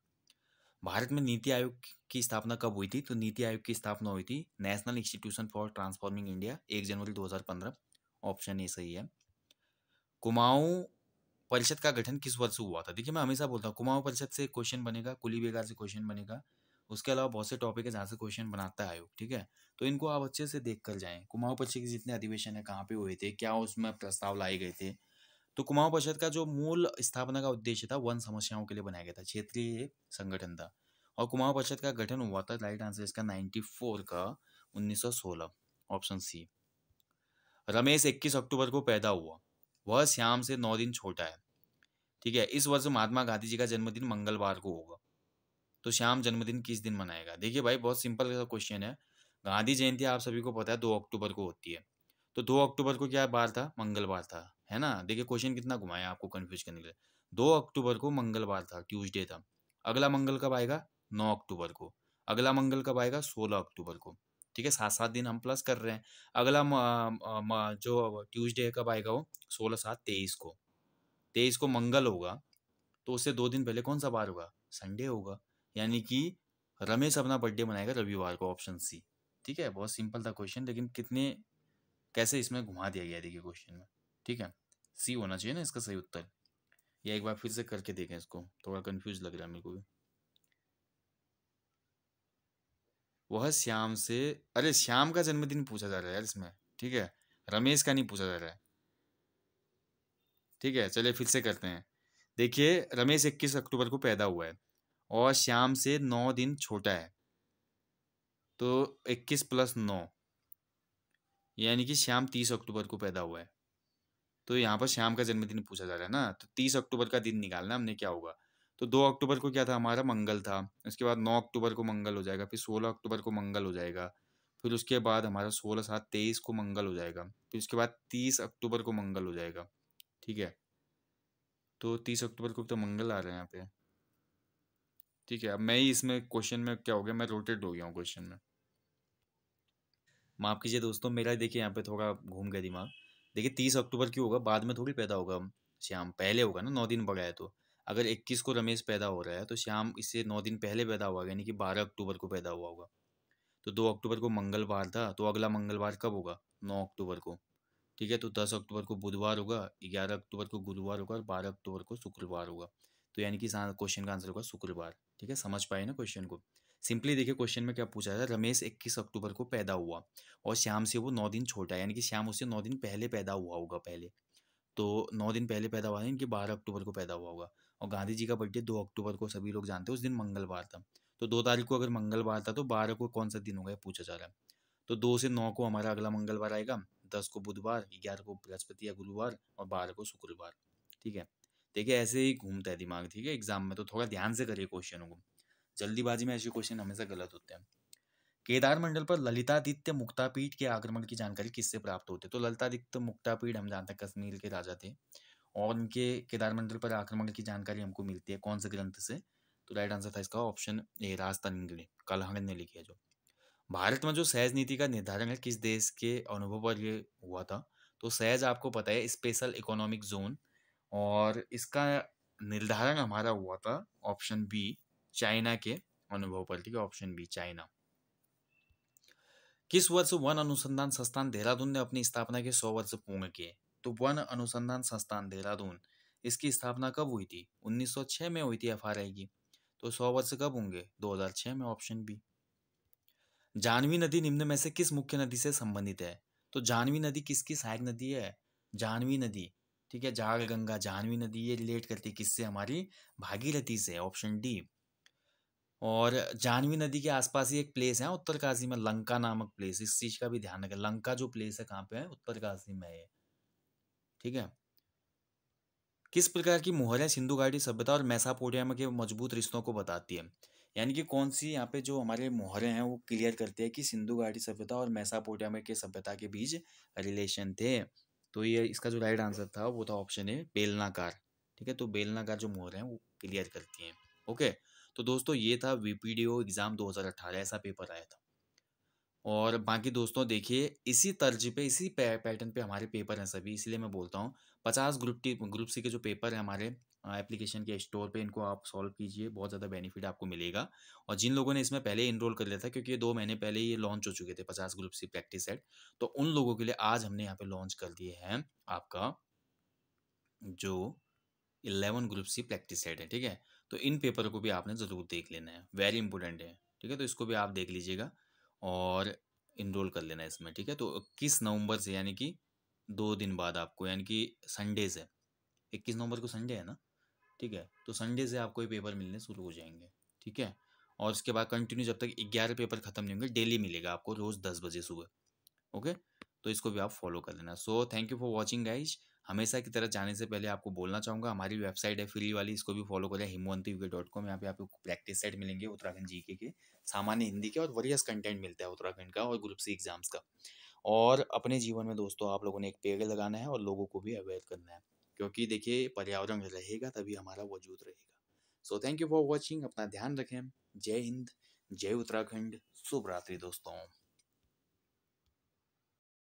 भारत में नीति आयोग की स्थापना कब हुई थी तो नीति आयोग की स्थापना हुई थी National Institution for Transforming India एक जनवरी 2015 ऑप्शन ए सही है कुमाऊं परिषद का गठन किस वर्ष हुआ था देखिए मैं हमेशा बोलता हूँ कुमाऊं परिषद से क्वेश्चन बनेगा कुली बेगार से क्वेश्चन बनेगा उसके अलावा बहुत से टॉपिक है जहाँ से क्वेश्चन बनाता है आयोग ठीक है तो इनको आप अच्छे से देख कर जाएँ कुमाऊं परिषद के जितने अधिवेशन है कहाँ पे हुए थे क्या उसमें प्रस्ताव लाए गए थे तो कुमाऊं परिषद का जो मूल स्थापना का उद्देश्य था वन समस्याओं के लिए बनाया गया था क्षेत्रीय संगठन था और कुमाऊं परिषद का गठन हुआ था राइट आंसर इसका फोर का सोलह ऑप्शन सी रमेश इक्कीस अक्टूबर को पैदा हुआ वह श्याम से नौ दिन छोटा है ठीक है इस वर्ष महात्मा गांधी जी का जन्मदिन मंगलवार को होगा तो श्याम जन्मदिन किस दिन मनाएगा देखिए भाई बहुत सिंपल क्वेश्चन है गांधी जयंती आप सभी को पता है दो अक्टूबर को होती है तो दो अक्टूबर को क्या बार था मंगलवार था है ना देखिए क्वेश्चन कितना घुमाया आपको कन्फ्यूज करने के लिए दो अक्टूबर को मंगलवार था ट्यूजडे था अगला मंगल कब आएगा नौ अक्टूबर को अगला मंगल कब आएगा सोलह अक्टूबर को ठीक है सात सात दिन हम प्लस कर रहे हैं अगला म, म, जो ट्यूसडे कब आएगा वो सोलह सात तेईस को तेईस को मंगल होगा तो उससे दो दिन पहले कौन सा बार होगा संडे होगा यानी कि रमेश अपना बर्थडे मनाएगा रविवार को ऑप्शन सी ठीक है बहुत सिंपल था क्वेश्चन लेकिन कितने कैसे इसमें घुमा दिया गया देखिए क्वेश्चन में ठीक है सी होना चाहिए ना इसका सही उत्तर या एक बार फिर से करके देखें इसको थोड़ा कंफ्यूज लग रहा है मेरे को भी वह श्याम से अरे श्याम का जन्मदिन पूछा जा रहा है यार इसमें ठीक है रमेश का नहीं पूछा जा रहा है ठीक है चलिए फिर से करते हैं देखिए रमेश इक्कीस अक्टूबर को पैदा हुआ है और श्याम से नौ दिन छोटा है तो इक्कीस प्लस नौ यानी कि श्याम तीस अक्टूबर को पैदा हुआ है तो यहाँ पर श्याम का जन्मदिन पूछा जा रहा है ना तो तीस अक्टूबर का दिन निकालना हमने क्या होगा तो दो अक्टूबर को क्या था हमारा मंगल था उसके बाद नौ अक्टूबर को मंगल हो जाएगा फिर सोलह अक्टूबर को मंगल हो जाएगा फिर उसके बाद हमारा सोलह सात तेईस को मंगल हो जाएगा फिर उसके बाद तीस अक्टूबर को मंगल हो जाएगा ठीक है तो तीस अक्टूबर को तो मंगल आ रहे है यहाँ पे ठीक है अब मैं ही इसमें क्वेश्चन में क्या हो गया मैं रोटेट हो गया हूँ क्वेश्चन में माफ़ कीजिए दोस्तों मेरा देखिए यहाँ पे थोड़ा घूम गया दिमाग देखिए तीस अक्टूबर की होगा बाद में थोड़ी पैदा होगा श्याम पहले होगा ना नौ दिन बगाया तो अगर इक्कीस को रमेश पैदा हो रहा है तो श्याम इससे नौ दिन पहले पैदा हुआ यानी कि बारह अक्टूबर को पैदा हुआ होगा तो दो अक्टूबर को मंगलवार था तो अगला मंगलवार कब होगा नौ अक्टूबर को ठीक है तो दस अक्टूबर को बुधवार होगा ग्यारह अक्टूबर को गुरुवार होगा और बारह अक्टूबर को शुक्रवार होगा तो यानी कि क्वेश्चन का आंसर होगा शुक्रवार ठीक है समझ पाए ना क्वेश्चन को सिंपली देखिए क्वेश्चन में क्या पूछा था रमेश इक्कीस अक्टूबर को पैदा हुआ और श्याम से वो नौ दिन छोटा यानी कि श्याम उससे नौ दिन पहले पैदा हुआ होगा पहले तो नौ दिन पहले पैदा हुआ है इनके बारह अक्टूबर को पैदा हुआ होगा और गांधी जी का बर्थडे दो अक्टूबर को सभी लोग जानते हैं उस दिन मंगलवार था तो दो तारीख को अगर मंगलवार था तो बारह को कौन सा दिन होगा पूछा जा रहा है तो दो से नौ को हमारा अगला मंगलवार आएगा दस को बुधवार ग्यारह को बृहस्पति या गुरुवार और बारह को शुक्रवार ठीक है देखिए ऐसे ही घूमता है दिमाग ठीक है एग्जाम में तो थोड़ा ध्यान से करिए क्वेश्चनों को जल्दीबाजी में ऐसे क्वेश्चन हमेशा गलत होते हैं केदार मंडल पर ललितादित्य मुक्तापीठ के आक्रमण की जानकारी किससे प्राप्त होती है तो ललितादित्य मुक्तापीठ हम जानते हैं कश्मीर के राजा थे और उनके केदार मंडल पर आक्रमण की जानकारी हमको मिलती है कौन से ग्रंथ से तो राइट आंसर था इसका ऑप्शन ए राजतंग ने ने लिखी है जो भारत में जो सहज नीति का निर्धारण है किस देश के अनुभव पर ये हुआ था तो सहज आपको पता है स्पेशल इकोनॉमिक जोन और इसका निर्धारण हमारा हुआ था ऑप्शन बी चाइना के अनुभव पल्टी का ऑप्शन बी चाइना किस वर्ष वन अनुसंधान संस्थान देहरादून ने अपनी स्थापना के सौ वर्ष पूर्ण किए तो वन अनुसंधान संस्थान देहरादून इसकी स्थापना कब हुई थी 1906 में हुई थी एफ की तो सौ वर्ष कब होंगे 2006 में ऑप्शन बी जानवी नदी निम्न में से किस मुख्य नदी से संबंधित है तो जानवी नदी किसकी सहायक नदी है जानवी नदी ठीक है जाग गंगा जानवी नदी ये रिलेट करती किससे हमारी भागीरथी से ऑप्शन डी और जाह्नवी नदी के आसपास ही एक प्लेस है उत्तरकाशी में लंका नामक प्लेस इस चीज़ का भी ध्यान रखें लंका जो प्लेस है कहाँ पे है उत्तरकाशी में है ठीक है किस प्रकार की मोहरें सिंधु घाटी सभ्यता और मैसापोडिया के मजबूत रिश्तों को बताती है यानी कि कौन सी यहाँ पे जो हमारे मोहरें हैं वो क्लियर करते हैं कि सिंधु घाटी सभ्यता और मैसापोडिया के सभ्यता के बीच रिलेशन थे तो ये इसका जो राइट आंसर था वो था ऑप्शन ए बेलनाकार ठीक है तो बेलनाकार जो मोहरें हैं वो क्लियर करती हैं ओके तो दोस्तों ये था V P D O exam दो हज़ार अठारह ऐसा पेपर आया था और बाकी दोस्तों देखिए इसी तर्ज पे इसी पैटर्न पे हमारे पेपर हैं सभी इसलिए मैं बोलता हूँ पचास ग्रुप टी ग्रुप सी के जो पेपर हैं हमारे एप्लीकेशन के स्टोर पे इनको आप सॉल्व कीजिए बहुत ज़्यादा बेनिफिट आपको मिलेगा और जिन लोगों ने इसमें पहले इनरोल कर लिया था क्योंकि ये दो महीने पहले ये लॉन्च हो चुके थे पचास ग्रुप सी प्रैक्टिस सेट तो उन लोगों के लिए आज हमने यहाँ पर लॉन्च कर दिए हैं आपका जो eleven group C practice set है ठीक है तो इन पेपर को भी आपने ज़रूर देख लेना है वेरी इंपॉर्टेंट है ठीक है तो इसको भी आप देख लीजिएगा और इनरोल कर लेना है इसमें ठीक है तो इक्कीस नवंबर से यानी कि दो दिन बाद आपको यानी कि संडे से इक्कीस नवंबर को संडे है ना ठीक है तो संडे से आपको ये पेपर मिलने शुरू हो जाएंगे ठीक है और उसके बाद कंटिन्यू जब तक ग्यारह पेपर ख़त्म नहीं होंगे डेली मिलेगा आपको रोज़ दस बजे सुबह ओके तो इसको भी आप फॉलो कर लेना so thank you for watching guys हमेशा की तरह जाने से पहले आपको बोलना चाहूँगा हमारी वेबसाइट है फ्री वाली इसको भी फॉलो करें हिमवंती यूके डॉट कॉम यहाँ पे आपको प्रैक्टिस सेट मिलेंगे उत्तराखंड जी के, e के सामान्य हिंदी के और वरियस कंटेंट मिलता है उत्तराखंड का और ग्रुप सी एग्जाम्स का और अपने जीवन में दोस्तों आप लोगों ने एक पेड़ लगाना है और लोगों को भी अवेयर करना है क्योंकि देखिए पर्यावरण रहेगा तभी हमारा वजूद रहेगा so thank you for watching अपना ध्यान रखें जय हिंद जय उत्तराखंड शुभ रात्रि दोस्तों